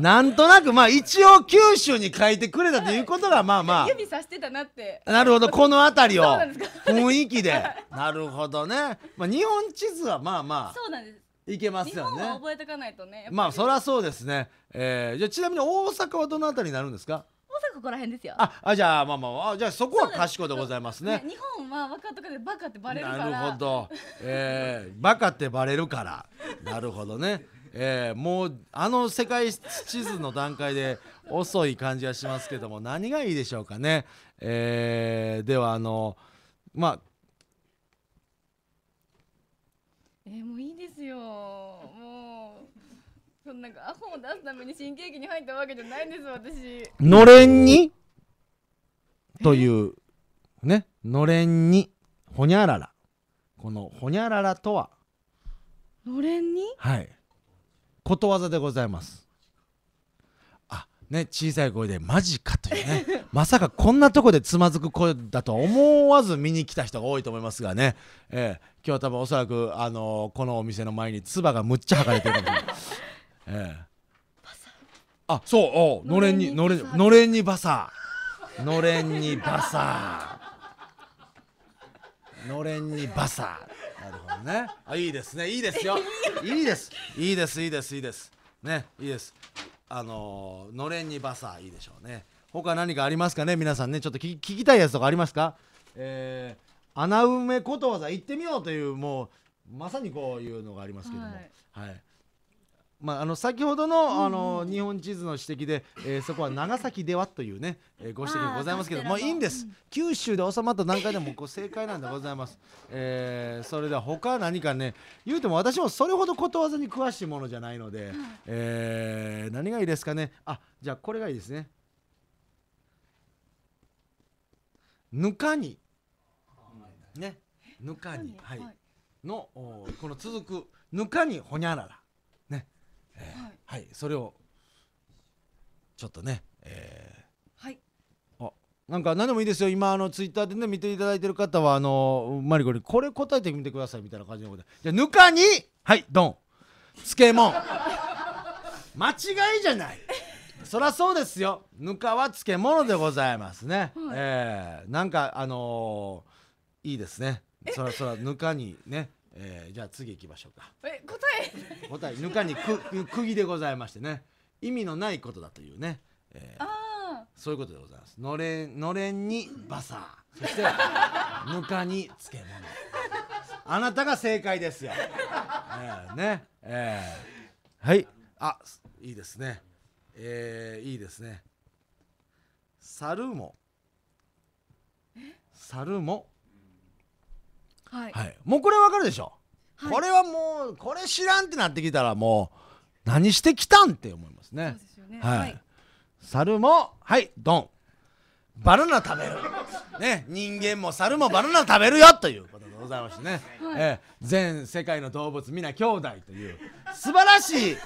なんとなく、まあ一応九州に書いてくれたということが、まあまあ。指さしてたなって。なるほど、この辺りを。雰囲気で。なるほどね。まあ日本地図はまあまあ。そうなんです。いけますよね覚えとかないとねまあそりゃそうですね、えー、じゃちなみに大阪はどのあたりになるんですか大阪ここら辺ですよああじゃあまあまああじゃあそこは賢いでございますね、日本は分かとかでバカってバレるからなるほど、えー、バカってバレるからなるほどねえー、もうあの世界地図の段階で遅い感じはしますけども何がいいでしょうかね、えー、ではあのまあえー、もういいねよもうそんなんかアホを出すために新喜劇に入ったわけじゃないんです私のれんにというねのれんにほにゃららこのほにゃららとはのれんにはいことわざでございますね、小さい声で「マジか」というね まさかこんなとこでつまずく声だと思わず見に来た人が多いと思いますがね、えー、今日多分おそらく、あのー、このお店の前に唾がむっちゃはかれてるので、えーあそうおのれんにのれんのれんにバサーのれんにバサーのれんにバサーなるほどねあいいですねいいですよ いいですいいですいいですいいですねいいですあののれんにバサーいいでしょうね他何かありますかね皆さんねちょっと聞きたいやつとかありますかえー、穴埋めことわざ行ってみようというもうまさにこういうのがありますけども、はい、はいまあ、あの先ほどのあの日本地図の指摘で、えー、そこは長崎ではというね、えー、ご指摘がございますけどもういいんです、九州で収まった段階でもこう正解なんでございます、えー、それでは他何かね言うても私もそれほどことわざに詳しいものじゃないので、えー、何がいいですかねあじゃあこれがいいですねぬかにねぬかに、はい、のこの続くぬかにほにゃららえー、はい、はい、それをちょっとね、えー、はいあなんか何でもいいですよ今あのツイッターでね見ていただいてる方はあのマリコにこれ答えてみてくださいみたいな感じのことでじゃぬかにはいドン漬物 間違いじゃないそりゃそうですよぬかは漬物でございますね、はい、えー、なんかあのー、いいですねそらそらぬかにねえー、じゃあ次行きましょうかえ答え答えぬかにく釘でございましてね意味のないことだというね、えー、あそういうことでございますのれんのれんにバサーそして ぬかに漬物あなたが正解ですよ、えー、ねえー、はいあいいですねえー、いいですね猿も猿もはい、もうこれわかるでしょ、はい、これはもうこれ知らんってなってきたらもう何してきたんって思いますね。すねはい、はい、猿もはいドンバナナ食べる、ね、人間も猿もバナナ食べるよということでございましてね、はい、えー、全世界の動物皆兄弟という素晴らしい、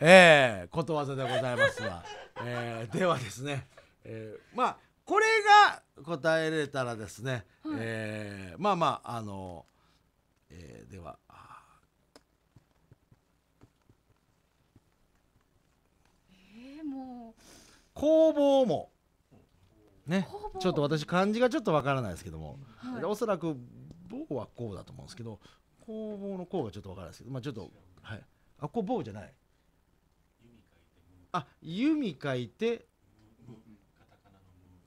えー、ことわざでございますが、えー、ではですね、えー、まあこれが答えれたらですね、はい、えー、まあまああの、えー、ではえー、もう工房もねちょっと私漢字がちょっとわからないですけども、はい、おそらく棒はこうだと思うんですけど工房のこうがちょっとわからないですけどまあちょっとはいあこう棒じゃないあ弓書いて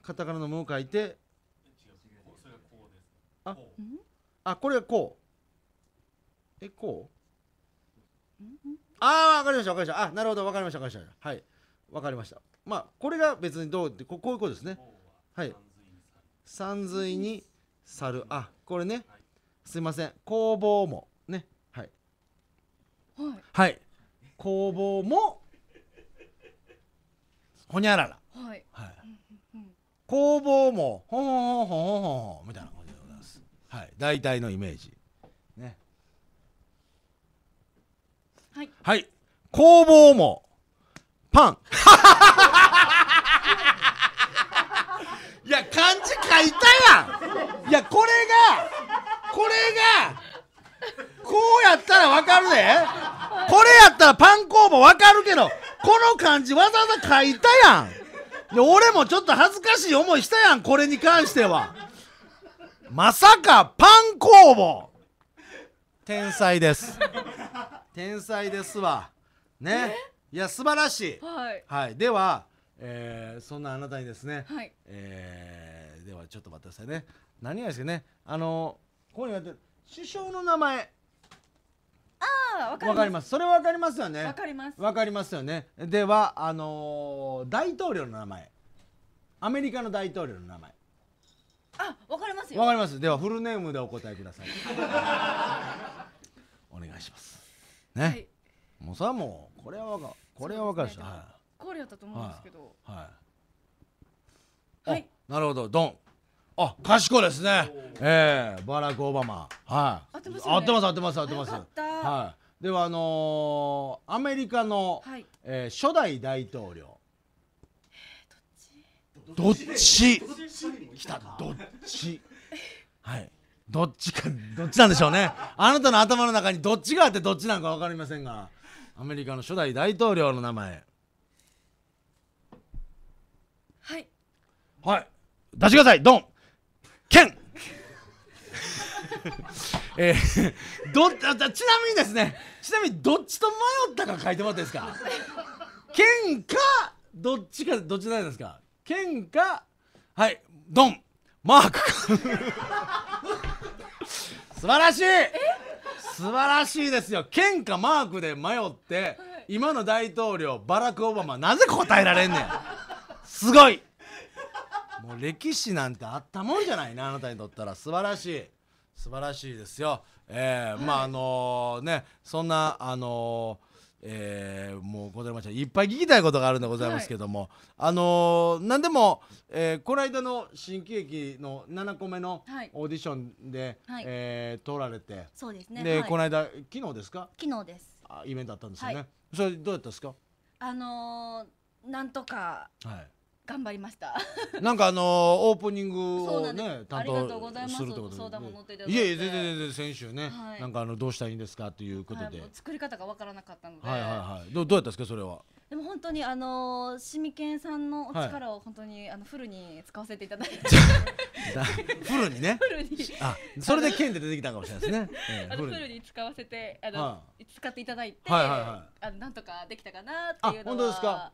カタカナの「ム」を書いてあこれがこうえこうああ分かりました分かりましたあなるほど分かりました分かりましたはい分かりましたまあこれが別にどうってここういうことですねはい三髄に猿あこれね、すいません工房もねはいはい、工房もほにゃららはい、はい、工房もほんほんほんほんほんほんみたいな感じでございます。はい、大体のイメージ。ね。はい。はい、工房もパン。いや漢字書いたやん。いやこれがこれがこうやったらわかるで、ね。これやったらパン工房わかるけどこの漢字わざわざ書いたやん。で俺もちょっと恥ずかしい思いしたやんこれに関してはまさかパン工房天才です天才ですわねいや素晴らしい、はい、はい、では、えー、そんなあなたにですね、はい、えー、ではちょっと待ってくださいね何がですかねあのここにあって師匠の名前わかりますそれわかりますよねわかりますわかりますよねではあのー、大統領の名前アメリカの大統領の名前あわかりますよわかりますではフルネームでお答えください お願いしますね、はい、もうさもうこれはわかこれはわかるでしょ、ね、はい、これやったと思うんですけどはい、はい、なるほどドンあ、かしこですね。ええー、バラクオバマ。はい。合ってます、ね、合ってます、合ってます、合ってます。はい。ではあのー、アメリカの、はい、えー、初代大統領、どっちどっち来たどっちはいどっちかどっちなんでしょうねあなたの頭の中にどっちがあってどっちなのか分かりませんがアメリカの初代大統領の名前はいはい出してくださいドンケン えー、どちなみにですねちなみにどっちと迷ったか書いてもらっていいですか剣かどっちかどっちなんですか剣かはいドンマークか素晴らしい素晴らしいですよ剣かマークで迷って、今の大統領バラク・オバマなぜ答えられんねんすごいもう歴史なんてあったもんじゃないなあなたにとったら素晴らしい素晴らしいですよ。えー、はい、まああのー、ねそんなあのー、えー、もうございましたいっぱい聞きたいことがあるんでございますけども、はい、あのー、何でも、えー、この間の新喜劇の7個目のオーディションで、はい、えー、通られてそうですねで、はい、この間昨日ですか昨日ですあイベントあったんですよね、それどうやったんですかあのー、なんとか、はい頑張りました なんかあのー、オープニングをね担当するってことで、いやいや全然全然先週ね、はい、なんかあのどうしたらいいんですかっていうことで、はい、作り方がわからなかったのではいはいはいどどうやったっすかそれはでも本当にあのー、シミケンさんのお力を本当に、はい、あのフルに使わせていただいて フルにね フルにあそれで剣で出てきたかもしれないですね、えー、フルに使わせてあの、はい、使っていただいて、はいはいはい、あのなんとかできたかなっていうのは本当ですか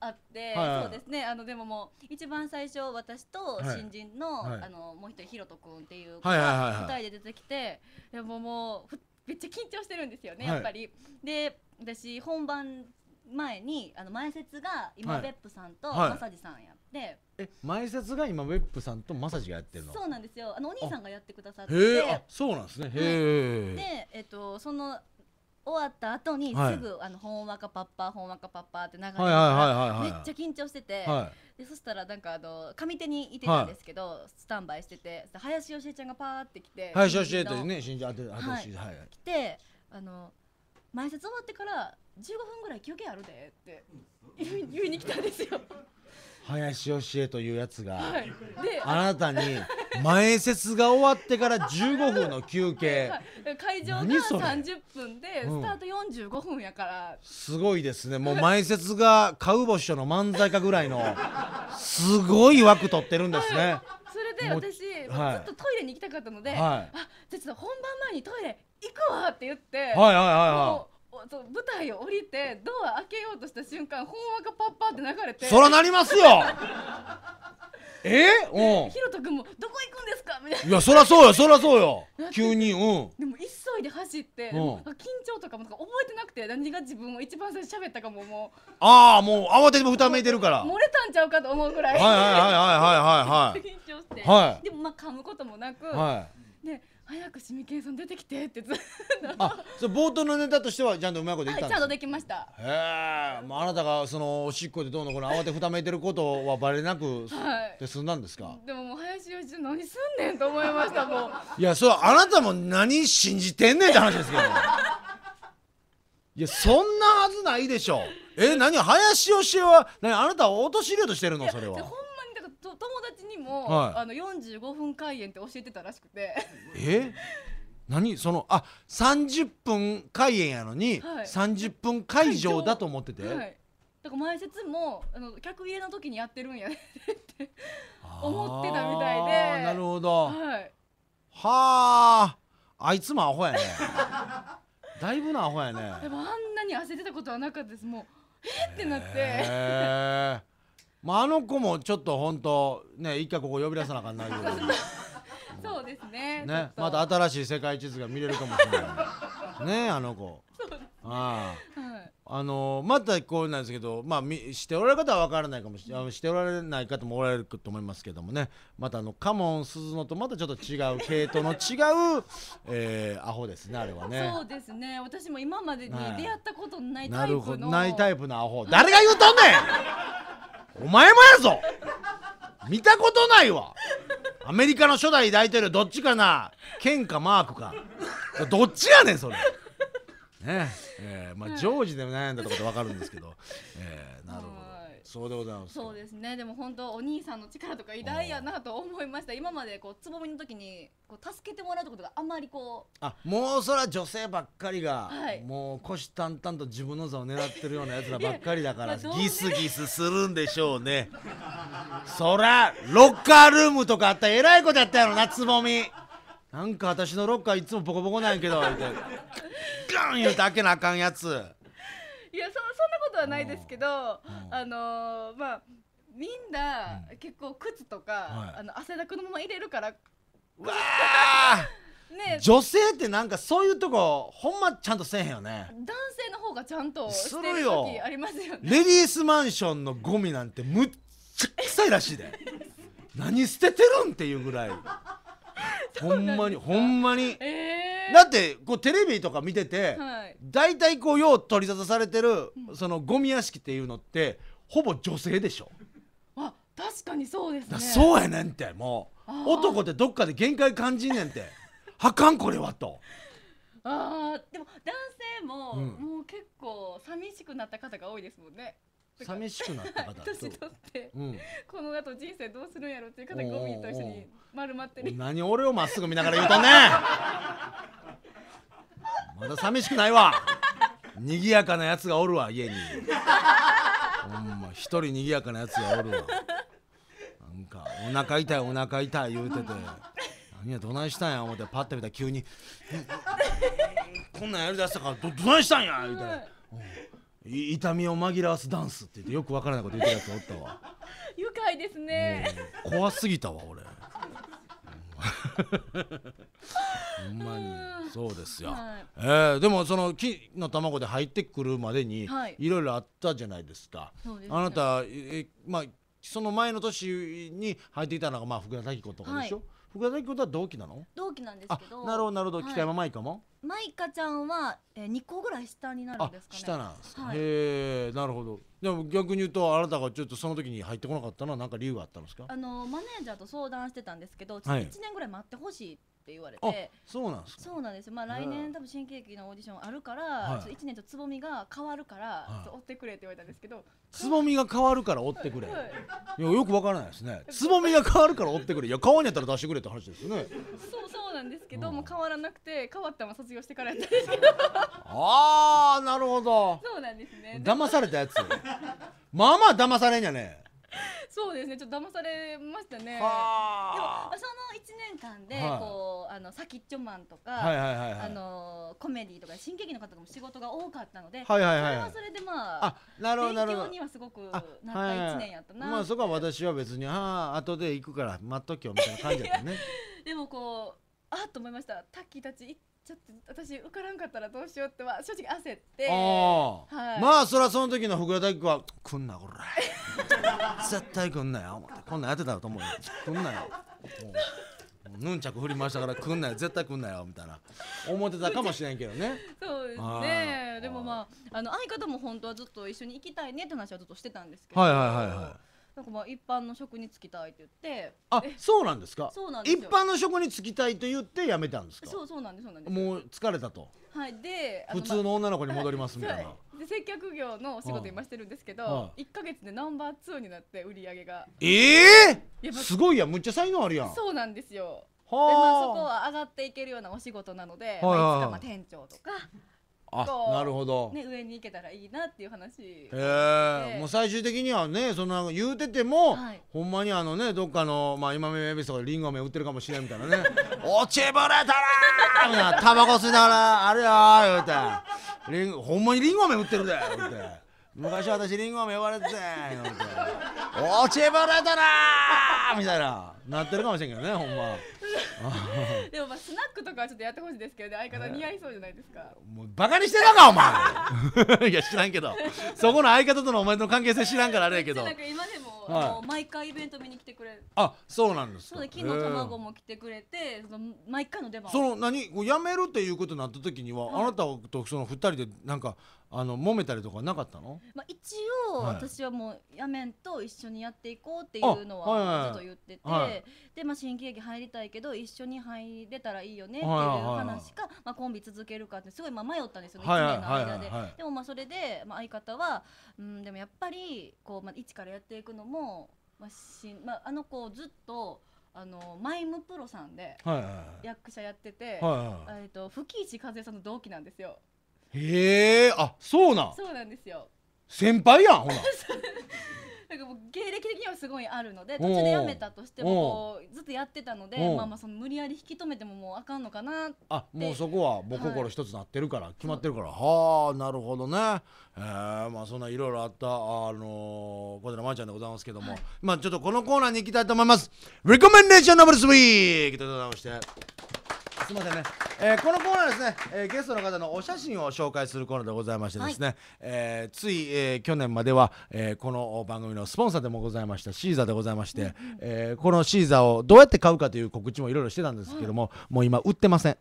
あって、はいはい、そうですねあのでももう一番最初私と新人のはい、あのもう一人ひろと君っていう子がで出てきて、でももうめっちゃ緊張してるんですよね、やっぱり。で私本番前にあの前説が今ップさんとマサジさんやって。え前説が今ウェップさんとマサジがやってるのそうなんですよあのお兄さんがやってくださってそうなんですねでえっとその終わった後にすぐ、あのほんわかパッパーほんわかパッパーって流れて、めっちゃ緊張してて、でそしたらなんかあの上手にいてたんですけど、スタンバイしてて林芳恵ちゃんがパーって来て林芳恵といね新人あてしてはい来てあの前説終わってから15分ぐらい休憩あるでって言いに来たんですよ。林芳恵というやつが、はい、あなたに前説が終わってから15分の休憩、会場が30分でスタート45分やから、うん、すごいですねもう前説がカウボッショの漫才家ぐらいのすごい枠取ってるんですね、はい、それで私、はい、ずっとトイレに行きたかったので、あじゃあちょっと本番前にトイレ行くわって言ってはいはいはいはいそう舞台を降りてドア開けようとした瞬間本んがパッパって流れてそらなりますよ えうんひろとくんも「どこ行くんですか?」みたいないやそらそうよそらそうよ急にうんでも急いで走って、うん、緊張とかも覚えてなくて何が自分を一番最初喋ったかももうああもう慌ててためいてるから漏れたんちゃうかと思うぐらいはいはいはいはいはいはい 緊張して、はい、でもまあ噛むこともなく、はい、で早くシミケンさん出てきてってずあそう冒頭のネタとしてはちゃんとうまいこと言ったんはい、ちゃんとできましたへえ、まあ、あなたがそのおしっこでどうのこの慌てふためいてることはバレなくて済んだんですか、はい、でももう林芳一何すんねんと思いましたもういやそうあなたも何信じてんねんって話ですけどいやそんなはずないでしょえ何林芳恵は何あなたを陥れようとしてるのそれは友達にも、はい、あの45分開演って教えてたらしくてえ何そのあ30分開演やのに、はい、30分会場だと思ってて、はい、だから前説もあの客入れの時にやってるんやねって思ってたみたいでなるほど、はい、ああいつもアホやね だいぶなアホやねでもあんなに焦ってたことはなかったですもうえっってなってまあ、あの子もちょっと本当ね一回ここ呼び出さなあかんないよ そうですねねまた新しい世界地図が見れるかもしれないねあの子ねあ、うん、あのー、またこうなんですけど、まあ、みしておられる方は分からないかもしれ、ないしておられない方もおられると思いますけどもねまたあのカモン鈴野とまたちょっと違う系統の違う、えー、アホですねあれはねそうですね私も今までに出会ったことないタイプの、はい、ないタイプのアホ誰が言うとんねんお前もやぞ見たことないわアメリカの初代大統領どっちかな剣かマークかどっちやねんそれねええー、まあジョージでも悩んだとこと分かるんですけど、えー、なるほど。そうでございますそうですねでも本当お兄さんの力とか偉大やなと思いました今までこうつぼみの時にこう助けてもらうことがあまりこうあもうそれは女性ばっかりが、はい、もう虎視眈々と自分の座を狙ってるようなやつらばっかりだからまあ、ギスギスするんでしょうねそらロッカールームとかあったらえらいことやったやろなつぼみなんか私のロッカーいつもボコボコなんやけど言てガン言うだけなあかんやついやそうことはないですけど、あのまあみんな結構靴とか、はい、あの汗だくのまま入れるから。わあ。ね、女性ってなんかそういうとこほんまちゃんとせえへんよね男性の方がちゃんとしてる時ありますよねレディースマンションのゴミなんてむっちゃ臭いらしいで 何捨ててるんっていうぐらい ほんまにほんまに、えー、だってこうテレビとか見てて、はい、大体こうよう取り沙汰されてる、そのゴミ屋敷っていうのってほぼ女性でしょあ確かにそうですねそうやねんってもう男ってどっかで限界感じんねんっては かんこれはと。あでも男性も、うん、もう結構寂しくなった方が多いですもんね寂しくなった方っ て、うん、この後人生どうするんやろっていう方ゴミと一緒に丸まってる何俺をまっすぐ見ながら言うとね まだ寂しくないわ賑やかなやつがおるわ家にほんま一人賑やかなやつがおるわなんかお腹痛いお腹痛い言うてて何やどないしたんや思ってパッと見たら急に「こんなんやりだしたからどどないしたんや」みたいな。痛みを紛らわすダンスって言ってよくわからないこと言ってるやつおったわ 愉快ですね、怖すぎたわ俺ほんまにそうですよ、はい、えー、でもその金の卵で入ってくるまでにいろいろあったじゃないですか、はい、あなたえ、まあ、その前の年に入っていたのが、まあ、福田滝子とかでしょ、はい、福田滝子とは同期なの同期なんですけどなるほどなるほど北山舞香もマイカちゃんは、え二個ぐらい下になるんですかね下なんです、はい、へえなるほどでも逆に言うとあなたがちょっとその時に入ってこなかったのは何か理由があったんですかあのマネージャーと相談してたんですけど一年ぐらい待ってほしいってって言われてそうなんですかそうなんですよまあ来年多分新喜劇のオーディションあるから、一年とつぼみが変わるから、追ってくれって言われたんですけどつぼみが変わるから追ってくれ、い、やよくわからないですねつぼみが変わるから追ってくれいや変わんやったら出してくれって話ですねそうそうなんですけど、もう変わらなくて変わったまま卒業してからやったんですけどああなるほどそうなんですね騙されたやつまあまあ騙されんやね そうですね、ちょっと騙されましたね。でも、その一年間で、こう、あの、サキッチョマンとか、ははいいあの、コメディとか、新劇の方とも仕事が多かったので。はいはいはい。それはそれで、まあ、あ、なるほど、なるほど。にはすごく、なった一年やったな。まあ、そこは私は別に、ああ、後で行くから、待っときよみたいな感じだったね。でも、こう、あっと思いました。タッキーたち、ちょっと私受からんかったらどうしようっては正直焦ってああ、はい、まあそりゃその時の福田大工は「来んなこら」絶対来んなよこんなんやってたと思うよ来んなよヌンチャク振りましたから来んなよ絶対来んなよみたいな思ってたかもしれんけどねそうですねでもまああの相方も本当はずっと一緒に行きたいねって話はずっとしてたんですけどはいはいはいはいなんかまあ一般の職に就きたいって言ってあそうなんですかそうなんです一般の職に就きたいと言って辞めたんですかそうそうなんですそうなんですもう疲れたとはいで普通の女の子に戻りますみたいなそうで接客業のお仕事今してるんですけはど、い一ヶ月でナンバーツーになって売り上げがええやすごいやむっちゃ才能あるやんそうなんですよでまあそこは上がっていけるようなお仕事なので、まあはいはいはいいつかまあ店長とかあなるほど、ね、上に行けたらいいなっていう話へえもう最終的にはねその言うてても、はい、ほんまにあのねどっかの、まあ、今目恵比寿とかりリンゴ飴売ってるかもしれんみたいなね「落 ちぶれたら!」みたいな「タバコ吸いながらあれよ」言うてリン「ほんまにリンゴ飴売ってるで」言うて。昔私リンゴ飴呼ばれてて落ちぶれたらみたいななってるかもしれんけどねほんま。でもまあスナックとかはちょっとやってほしいですけどね相方似合いそうじゃないですか、もうバカにしてたかお前 いや知らんけどそこの相方とのお前の関係性知らんからあれやけどなんか今でも、はい毎回イベント見に来てくれるあそうなんですそうかで昨卵も来てくれてその毎回の出番その何こう辞めるっていうことになった時には、あなたとその2人でなんかあの揉めたりとかなかったの、まあ、一応、はい私はもうやめんと一緒にやっていこうっていうのはずっと言ってて、はいで、まあ、新喜劇入りたいけど一緒に入れたらいいよねっていうはいはいはいはい話か、まあ、コンビ続けるかってすごいまあ迷ったんですよ1年の間で、はいはいはいでもまあそれで、まあ、相方は、うん、でもやっぱりこう、まあ、一からやっていくのも、まあしんまあ、あの子ずっとあのマイムプロさんではい役者やってて、はいはいえっと吹石和恵さんの同期なんですよ。へえあそうなんそうなんですよ先輩やんほら なんかもう芸歴的にはすごいあるので途中で辞めたとしてもずっとやってたのでまあまあその無理やり引き止めてももうあかんのかなあもうそこは僕心一つなってるから、はい、決まってるからはあなるほどねえー、まあそんないろいろあったあのー、小寺舞ちゃんでございますけども、はい、まあちょっとこのコーナーに行きたいと思います「レコメンデーションナブバスウィーク」というございまして。すみませんね、えー、このコーナーですね、えー、ゲストの方のお写真を紹介するコーナーでございましてですね、はい、えー、つい、えー、去年までは、えー、この番組のスポンサーでもございましたシーザーでございまして、うんうん、えー、このシーザーをどうやって買うかという告知もいろいろしてたんですけども、はい、もう今売ってません。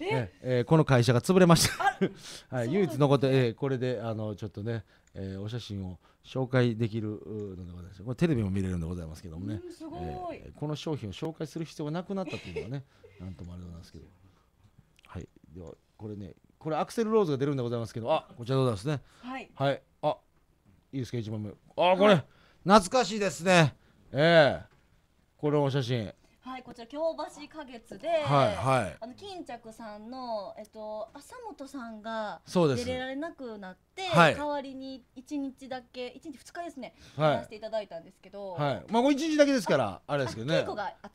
ええー、この会社が潰れましたはい、唯一残って、えー、これであのちょっとね、えー、お写真を紹介できるのでございますこれテレビも見れるんでございますけどもね、えー、この商品を紹介する必要がなくなったというのはね なんともあれなんですけどはいではこれねこれアクセルローズが出るんでございますけどあこちらどうですねはい、はい、あいいですか1番目あこれ、はい、懐かしいですねええー、これお写真はいこちら京橋花月で、はいはい、あの巾着さんのえっと浅本さんが出れられなくなって、はい、代わりに一日だけ一日二日ですね、はい、やらせていただいたんですけど、はい、まあ一日だけですからあれですけどね。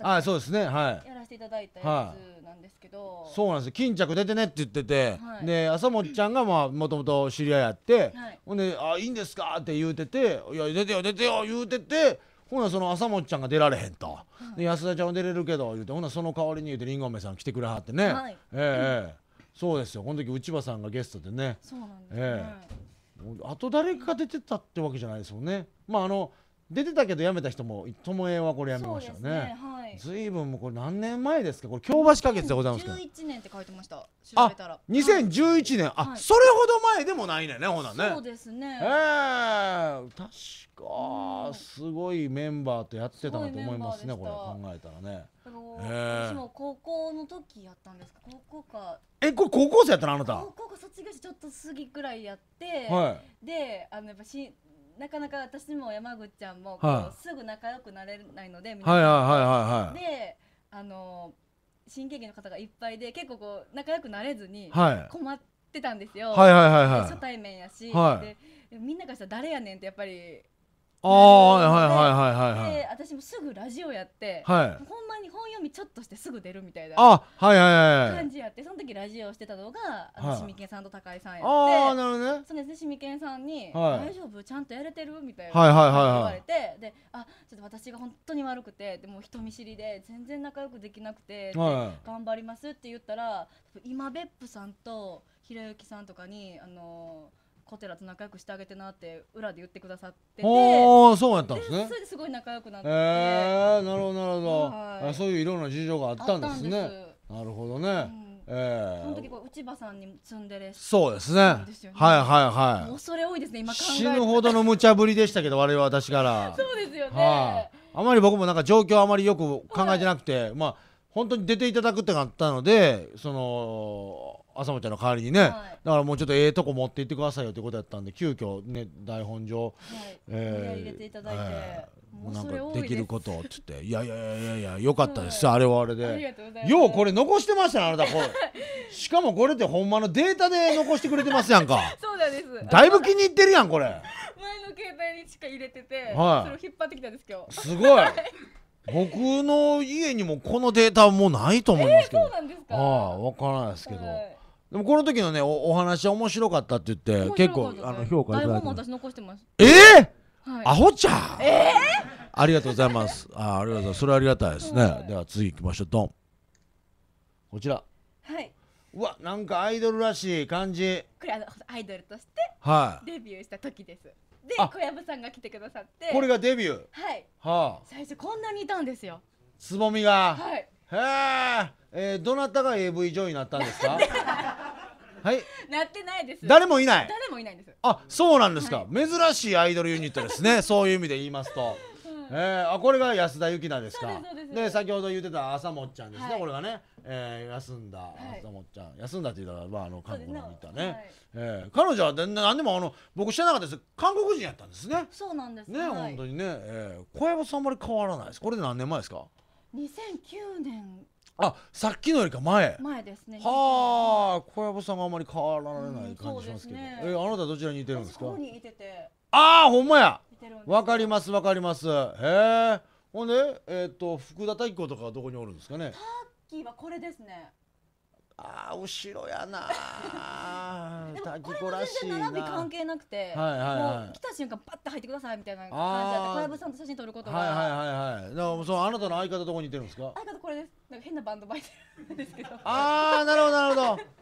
あそうですねはいやらせていただいたやつなんですけど、そうなんです巾着出てねって言ってて、で浅本ちゃんがまあもともと知り合いやって、ほんであいいんですかって言うてていや出てよ出てよ言うてて。ほなその朝もちゃんが出られへんと、安田ちゃんは出れるけど言うてほなその代わりに言うてりんご飴さん来てくれはってね、はい、ええー、そうですよこの時内場さんがゲストでねそうなんですね、えー、あと誰か出てたってわけじゃないですもんねまああの出てたけど辞めた人も友恵はこれ辞めましたねずいぶんもうこれ何年前ですかこれ京橋花月でございますけど11年って書いてました調べたら2011年、あ、はい、それほど前でもないねねほなねそうですねえー、確かすごいメンバーとやってたなと思いますねこれ考えたらねえー、私も高校の時やったんですか高校かえこれ高校生やったのあなた高校卒業してちょっと過ぎくらいやって、はい、であのやっぱしなかなか私も山口ちゃんも、はい、すぐ仲良くなれないので、はいはいはいはい、であの新喜劇の方がいっぱいで結構こう仲良くなれずに困ってたんですよ、はい、はいはいはい、初対面やし、でみんながしたら誰やねんってやっぱりああはいはいはいはいはいもすぐラジオやって、はい、ほんまに本読みちょっとしてすぐ出るみたいなあ、はいはいはい、感じやってその時ラジオしてたのがあの、はい、シミケンさんと高井さんやってあなるほどねそうですねシミケンさんに、はい、大丈夫ちゃんとやれてる?」みたいな言われて、はいはいはいはい、であちょっと私が本当に悪くてでも人見知りで全然仲良くできなくて、はい、頑張りますって言ったら今別府さんとひろゆきさんとかにあのー小寺と仲良くしてあげてなって裏で言ってくださっててああそうやったんですねそれですごい仲良くなってえー、なるほどなるほど、はい、そういういろんな事情があったんですねなるほどね、うんえー、その時こう内場さんに積んでるそうですね、ね、はいはいはい恐れ多いですね今死ぬほどの無茶ぶりでしたけど 我々私からそうですよね、はあ、あまり僕もなんか状況あまりよく考えてなくて、はい、まあ本当に出ていただくってなったのでその朝もちゃんの代わりにね、はい、だからもうちょっとええとこ持って行ってくださいよってことやったんで急遽ね台本上、はいえー、入れていただいて、えー、もうなんかできることっつっていやいやいやいやいやよかったですあれはあれでようこれ残してましたねあなたこれ しかもこれってほんまのデータで残してくれてますやんかそうなんですだいぶ気に入ってるやんこれ前の携帯にしか入れてて、はい、それを引っ張ってきたんです今日すごい僕の家にもこのデータもうないと思いますけど、えー、ああ分からないですけど、でもこの時のねおお話面白かったって言って結構あの評価いただ台本もて私残してますえーはいアホちゃんえありがとうございますあありがとうございますそれはありがたいですね、では次行きましょうドンこちらはい。うわなんかアイドルらしい感じこれあのアイドルとしてはデビューした時です。で小籔さんが来てくださって。これがデビューはい。はあ最初こんなにいたんですよ。つぼみが、はい。へええー、どなたが AV 女優になったんですか はいなってないです誰もいない誰もいないんですあそうなんですか、はい、珍しいアイドルユニットですね そういう意味で言いますと、うん、えー、あこれが安田ゆきなですかで先ほど言ってた朝もっちゃんですね、はい、これがね、えー、休んだ朝もっちゃん、はい、休んだって言ったら、まあ、あの韓国の行ったね、はい、えー、彼女は全然何でもあの僕知らなかったです韓国人やったんですねそうなんですね、はい、本当にね、えー、小籔さんあまり変わらないですこれで何年前ですか2 0 0年あ、さっきのよりか前。前ですね。はあ、小籔さんがあまり変わられない感じしますけど。ね、え、あなたどちらにいてるんですか。ああ、ほんまや。わかります、わかります。へえ。ほんで、えっ、ー、と、福田太子とかどこにおるんですかね。タッキーはこれですね。ああ後ろやな でもこれも全然並び関係なくて、はいはい、来た瞬間バッて入ってくださいみたいな感じで小籔さんと写真撮ることがはいはいはいはいだからそうあなたの相方どこにいてるんですか相方これですなんか変なバンドバイトなんですけどああなるほどなるほど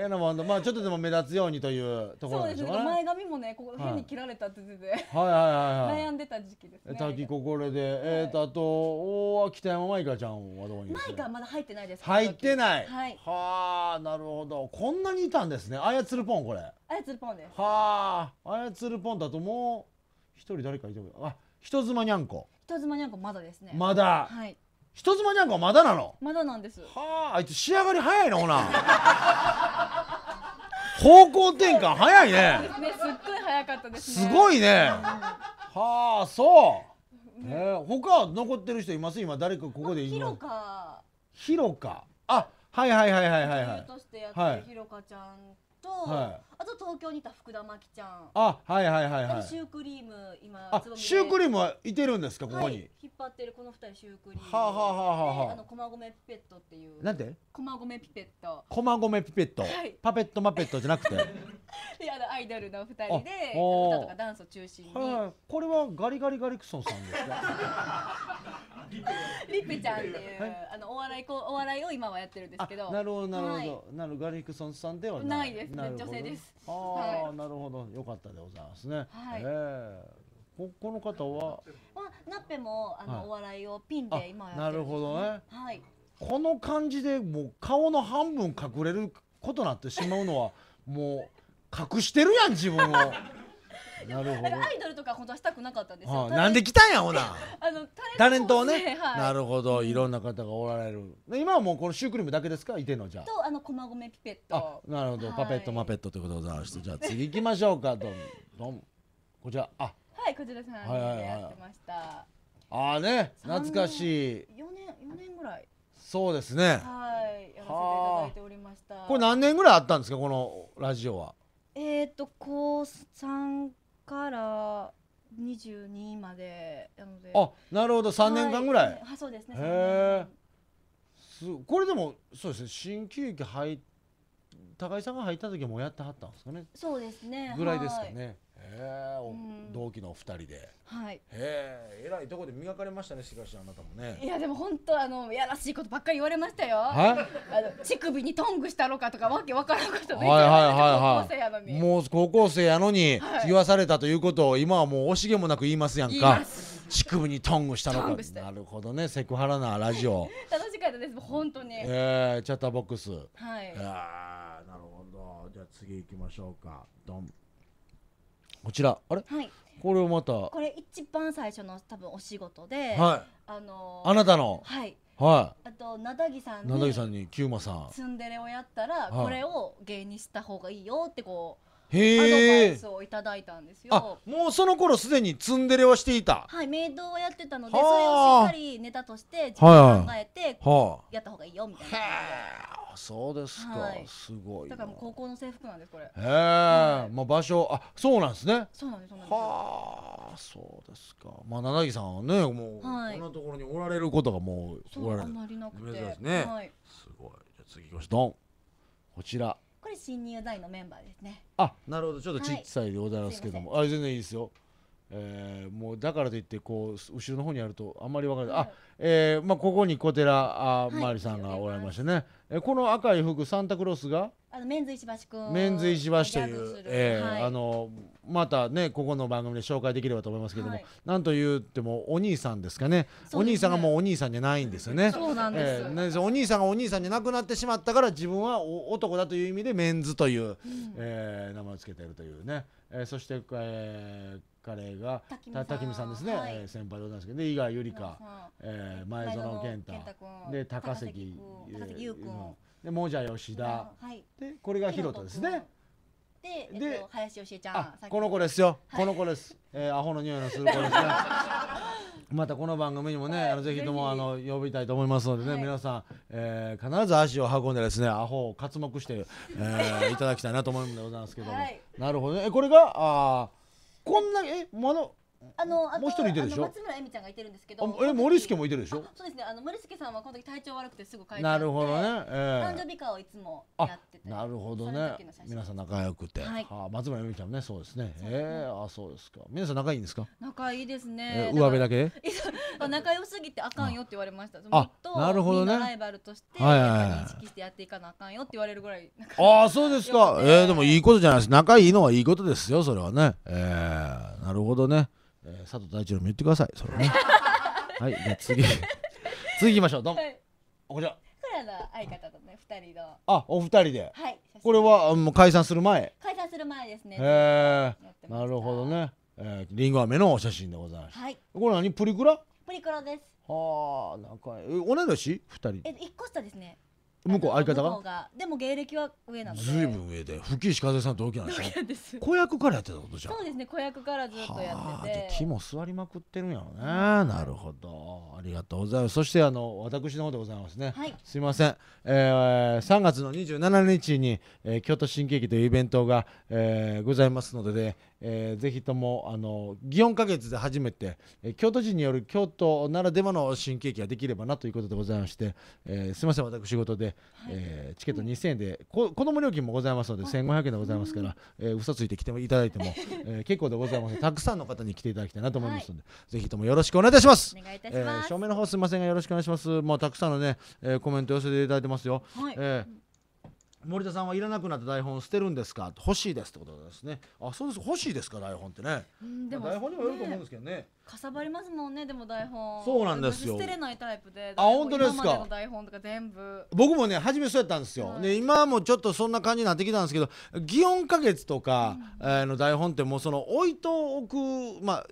変なワンダまあちょっとでも目立つようにというところそうですしょねうかね前髪もねここ変に切られたって言ってて、はいはいはいは悩いんでた時期ですえね滝ここれで、えっ、とあとおー北山舞香ちゃんはどうにいるんでまだ入ってないです入ってないはいはあなるほどこんなにいたんですね操るポンこれ操るポンですはあ操るポンだともう一人誰かいてもあ人妻にゃんこ人妻にゃんこまだですねまだ、はい人妻にゃんこはまだなのまだなんですはああいつ仕上がり早いのほな 方向転換早いねねすっごい早かったですねすごいねはあそうね、えー、他残ってる人います今誰かここでいいひろかひろかあはいはいはいはいはいはいひろかちゃんと、はい、あと東京にいた福田真紀ちゃんあはいはいはいはいシュークリーム今あシュークリームはいてるんですかここに、はい、引っ張ってるこの二人シュークリームはあ、はあはあはあ、あの駒込ピペットっていうなんて駒込ピペット駒込ピペット、はい、パペットマペットじゃなくて であのアイドルの二人で歌とかダンスを中心に、はい、これはガリガリガリクソンさんですね リッペちゃんっていう、あのお笑いこお笑いを今はやってるんですけど。なるほどなるほど。なるガリクソンさんではないです。女性です。ああ、なるほど良かったでございますね。はい。えここの方は、はナッペもあの、お笑いをピンで今なるほどね。はい。この感じでもう顔の半分隠れることなってしまうのはもう隠してるやん自分を。なるほどアイドルとか本当はしたくなかったんですよ、なんで来たんやほな あのタレントをね、はい、なるほどいろんな方がおられる今はもうこのシュークリームだけですかいてのじゃあとあの駒込ピペットなるほど、はい、パペットマペットということでございましじゃあ次行きましょうかどんどんこちらあはいこちらさんでやってました、はいはいはいああね、懐かしい。四年、四年ぐらい。そうですね。はい、やらせていただいておりました。これ何年ぐらいあったんですか、このラジオは。えっ、ー、と、高三から22までなのであなるほど3年間ぐらい、はい、あそうですねへえすこれでもそうですね新喜劇入高井さんが入った時もやってはったんですかねそうですねぐらいですかね、はいうん、同期のお二人で。はい。へえ、らいとこで磨かれましたね、しかしあなたもね。いや、でも本当、あの、やらしいことばっかり言われましたよ。はい。あの、乳首にトングしたのかとか、わけわからんことはいはいはいはい。もう高校生やのに、言わされたということを、今はもう惜しげもなく言いますやんか。乳首にトングしたのか。なるほどね、セクハラなラジオ。楽しかったです、本当に。ええ、チャッターボックス。はい。ああ、なるほど。じゃあ、次行きましょうか。ドン。こちらあれ、はい、これをまたこれ一番最初の多分お仕事で、はい、あのー、あなたのはいはい、あと灘木さんに灘木さんにキューマさんツンデレをやったら、これを芸にした方がいいよってこうへえ。アドバイスをいただいたんですよ。もうその頃すでにツンデレはしていた。はい、メイドをやってたので、それをしっかりネタとして自分で考えて、やった方がいいよみたいな。そうですか、はい、すごいだからもう高校の制服なんですこれへえ、はい、まあ場所あそうなんですねそうなんですはあそうですかまあ七木さんはねもう、はい、こんなところにおられることがもうおられるあんまりなくてね、はい、すごいじゃあ次ごしどんこちら新入大のメンバーですねあなるほどちょっと小さいでございますけども、はい、あ全然いいですよえー、もうだからといってこう後ろの方にあるとあんまり分からない、はい、あえー、まあ、ここに小寺あ、はい、マリさんがおられましてね、えこの赤い服サンタクロースがあのメンズ石橋君メンズ石橋という、えーはい、あのまたねここの番組で紹介できればと思いますけども、はい、なんと言ってもお兄さんですかね、ね、お兄さんがもうお兄さんじゃないんですよねそうなんです、えー、お兄さんがお兄さんじゃなくなってしまったから自分は男だという意味でメンズという、うん、えー、名前をつけてるというね、えー、そして、えー、彼が滝見さんですね、はい、先輩でございますけどで伊賀ゆりか、えー、前園健太で高関優君でもじゃ吉田、はい、でこれがひろとですね。で、えっと、林芳恵ちゃんこの子ですよ、この子です、えー、アホの匂いのする子ですね またこの番組にもね、はい、あのぜひともあの呼びたいと思いますのでね、はい、皆さん、えー、必ず足を運んでですねアホを刮目して、えー、いただきたいなと思うんでございますけども、はい、なるほどねこれがああこんなえまだあのあもう一人いてるでしょ松村恵美ちゃんがいてるんですけどえ森助もいてるでしょそうですねあの森助さんはこの時体調悪くてすぐ帰ってなるほどね、えー、誕生日会をいつもやっててなるほどね皆さん仲良くて、はい、松村恵美ちゃんねそうですねねえー、あそうですか皆さん仲いいんですか仲いいですね、えー、上辺だけ仲良すぎてあかんよって言われましたあなるほどねライバルとしてはい認識してやっていかなあかんよって言われるぐらいああそうですかえー、でもいいことじゃないです仲いいのはいいことですよそれはねえー、なるほどねえー、佐藤大一郎も言ってくださいそれね はいじゃ次次いきましょうどん、はい、こちら彼の相方とね2人のあお二人ではいこれはもう解散する前解散する前ですねへえなるほどね、えー、リンゴ飴のお写真でございます、はい、これ何プリクラプリクラですはあなんかえ同い年2人え1個下ですね向こう相方ががでも芸歴は上なのでずいぶん上で吹石風さん同期なんでしょです子役からやってたことじゃんそうですね子役からずっとやってて木も座りまくってるんやろね、なるほどありがとうございますそしてあの私の方でございますね、はい、すいません、えー、3月の27日に、えー、京都新喜劇というイベントが、えー、ございますので、ねえー、ぜひともあの祇園花月で初めて、えー、京都人による京都ならではの新喜劇ができればなということでございまして、えー、すみません私事で、えー、チケット2000円で、こ子供料金もございますので1500円でございますから、えー、嘘ついて来てもいただいても、えー、結構でございます たくさんの方に来ていただきたいなと思いますので、はい、ぜひともよろしくお願いいたしますお願いいたします、えー、正面の方すみませんがよろしくお願いしますもうたくさんのね、えー、コメント寄せていただいてますよ、はい、えー森田さんはいらなくなった台本を捨てるんですか欲しいですってことですねあそうです欲しいですか台本ってね、うん、でも、まあ、台本にもよると思うんですけどねかさばりますもんねでも台本そうなんですよ捨てれないタイプであ本当ですか台本とか全部僕もね初めそうやったんですよ、はい、で今もちょっとそんな感じになってきたんですけど擬音花月とか、うん、えー、の台本ってもうその置いとおく、まあ、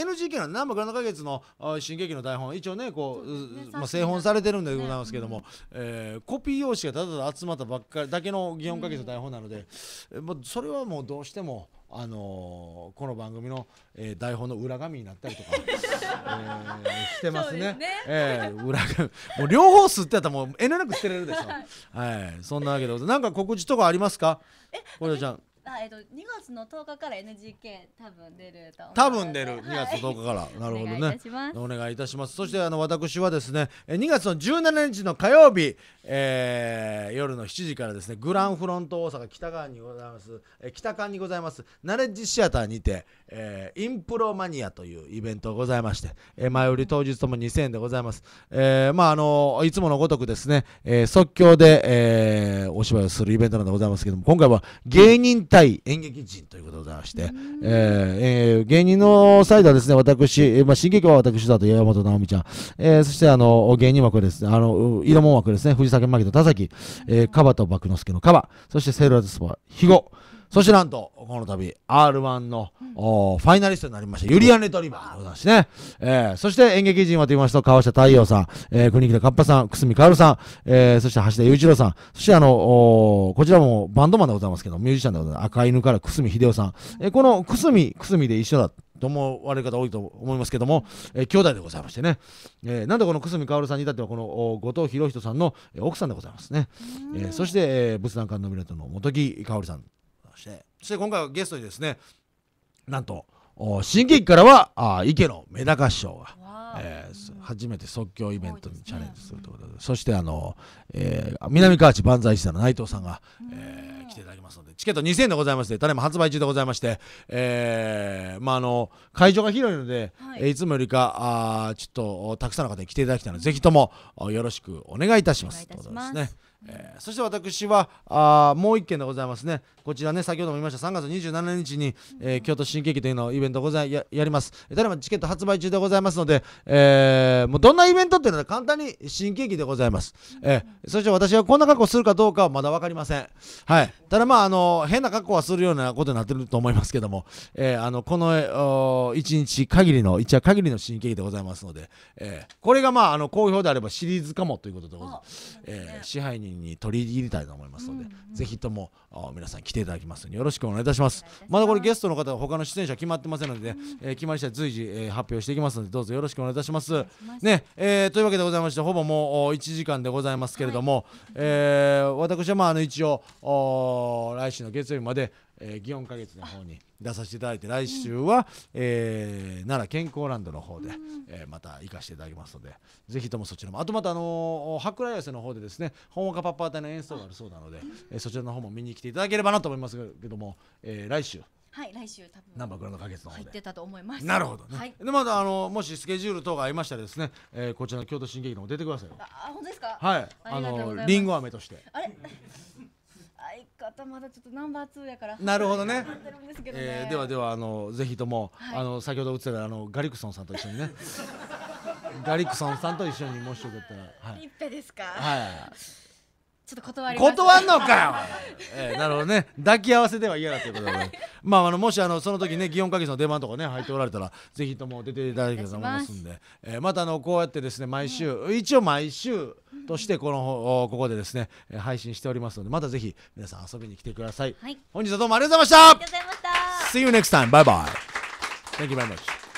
NGK の南波倉野花月の新劇の台本一応ねこう、ね、まあ、製本されてるんでございますけども、ね、えー、コピー用紙がただただ集まったばっかりだけの擬音花月の台本なので、うん、まあ、それはもうどうしても。あのー、この番組の、えー、台本の裏紙になったりとか、えー、してますね。すねえー、裏紙もう両方吸ってたらもう遠慮なく捨てれるでしょ。はい、そんなわけでなんか告知とかありますか？え、これちゃん。あえっと2月の10日から NGK 多分出ると多分出る2月10日から、はい、なるほどねお願いいたしますそしてあの私はですね2月の17日の火曜日、えー、夜の7時からですねグランフロント大阪北側にございます北館にございますナレッジシアターにて、えー、インプロマニアというイベントございまして、え前売り当日とも2000円でございます、えー、まああのいつものごとくですね、えー、即興で、えー、お芝居をするイベントなんでございますけども今回は芸人対い演劇人ということでございまして、えー、えー、芸人のサイドはですね、私、まあ、新劇は私だと山本直美ちゃん、えー、そしてあの、芸人枠ですね、あの、色門枠ですね、藤崎真紀と田崎、えー、カバと幕之助のカバ、そしてセールラズスパ、肥後、そしてなんと、この度、R1 の、うん、ファイナリストになりました、ユリアン・レトリバーでございますね。えー、そして演劇人はと言いますと、川下太陽さん、えー、国木田カッパさん、久住薫さん、えー、そして橋田雄一郎さん、そしてあの、こちらもバンドマンでございますけど、ミュージシャンでございます。赤犬から久住秀夫さん。えー、この久住、久住で一緒だ。と思われる方多いと思いますけども、えー、兄弟でございましてね、えー、なんでこの久住薫さんに至ってはこの後藤博人さんの奥さんでございますね、えー、そして、えー、仏壇館のミラの本木お織さんしてそして今回はゲストにですねなんと新喜劇からはあ池野メダカ師匠が、えー、初めて即興イベントにチャレンジするということで、ね、そしてあの、えー、南河内万歳師匠の内藤さんが、えー、来ていただきますのでチケット2000円でございましてただいま発売中でございまして、えーまあ、あの会場が広いので、はい、いつもよりかあちょっとたくさんの方に来ていただきたいので、うん、ぜひともよろしくお願いいたします。ということですねえー、そして私はあもう1件でございますね、こちらね、先ほども言いました3月27日に、えー、京都新喜劇というのをイベントございややります。ただチケット発売中でございますので、えー、もうどんなイベントっていうのは簡単に新喜劇でございます。えー、そして私はこんな格好するかどうかはまだ分かりません。はい、ただまあ、あの変な格好はするようなことになってると思いますけども、えー、あのこの一日限りの、一夜限りの新喜劇でございますので、えー、これがまああの好評であればシリーズかもということでございます。えー、支配人に取り入れたいと思いますので、うんうん、ぜひとも皆さん来ていただきますよろしくお願いいたしますまだこれゲストの方他の出演者決まってませんので、ね、うん、えー、決まりた第随時、えー、発表していきますのでどうぞよろしくお願いいたしますね、えー、というわけでございましてほぼもう1時間でございますけれども、はい、えー、私はまああの一応来週の月曜日までえー、祇園花月の方に出させていただいて来週は、えー、奈良健康ランドの方で、うん、えー、また行かせていただきますのでぜひともそちらもあとまたあのー、桜寄せの方でですね本岡パッパー隊の演奏があるそうなので、えー、そちらの方も見に来ていただければなと思いますけども、えー、来週はい来週多分ナンバーグランド花月の方で入ってたと思いますなるほどね、はい、でまだあのもしスケジュール等が合いましたらですね、えー、こちらの京都新劇のも出てくださいあ本当ですかはいあのりんご飴としてあれ方まだちょっとナンバーツーやからなるほどねでえではではあのぜひとも、あの先ほど映ったあのガリクソンさんと一緒にね ガリクソンさんと一緒にもしよかったら、はい、リッペですかはいちょっと断り断んのかよ、えー、なるほどね抱き合わせでは嫌だということで、い、まああのもしあのその時ね祇園花月の出番とかね入っておられたらぜひとも出ていただけたいと思いますんで、えー、またあのこうやってですね毎週、一応毎週としてこの、ここでですね配信しておりますのでまたぜひ皆さん遊びに来てください、はい、本日はどうもありがとうございましたありがとうございました See you next time bye bye thank you very much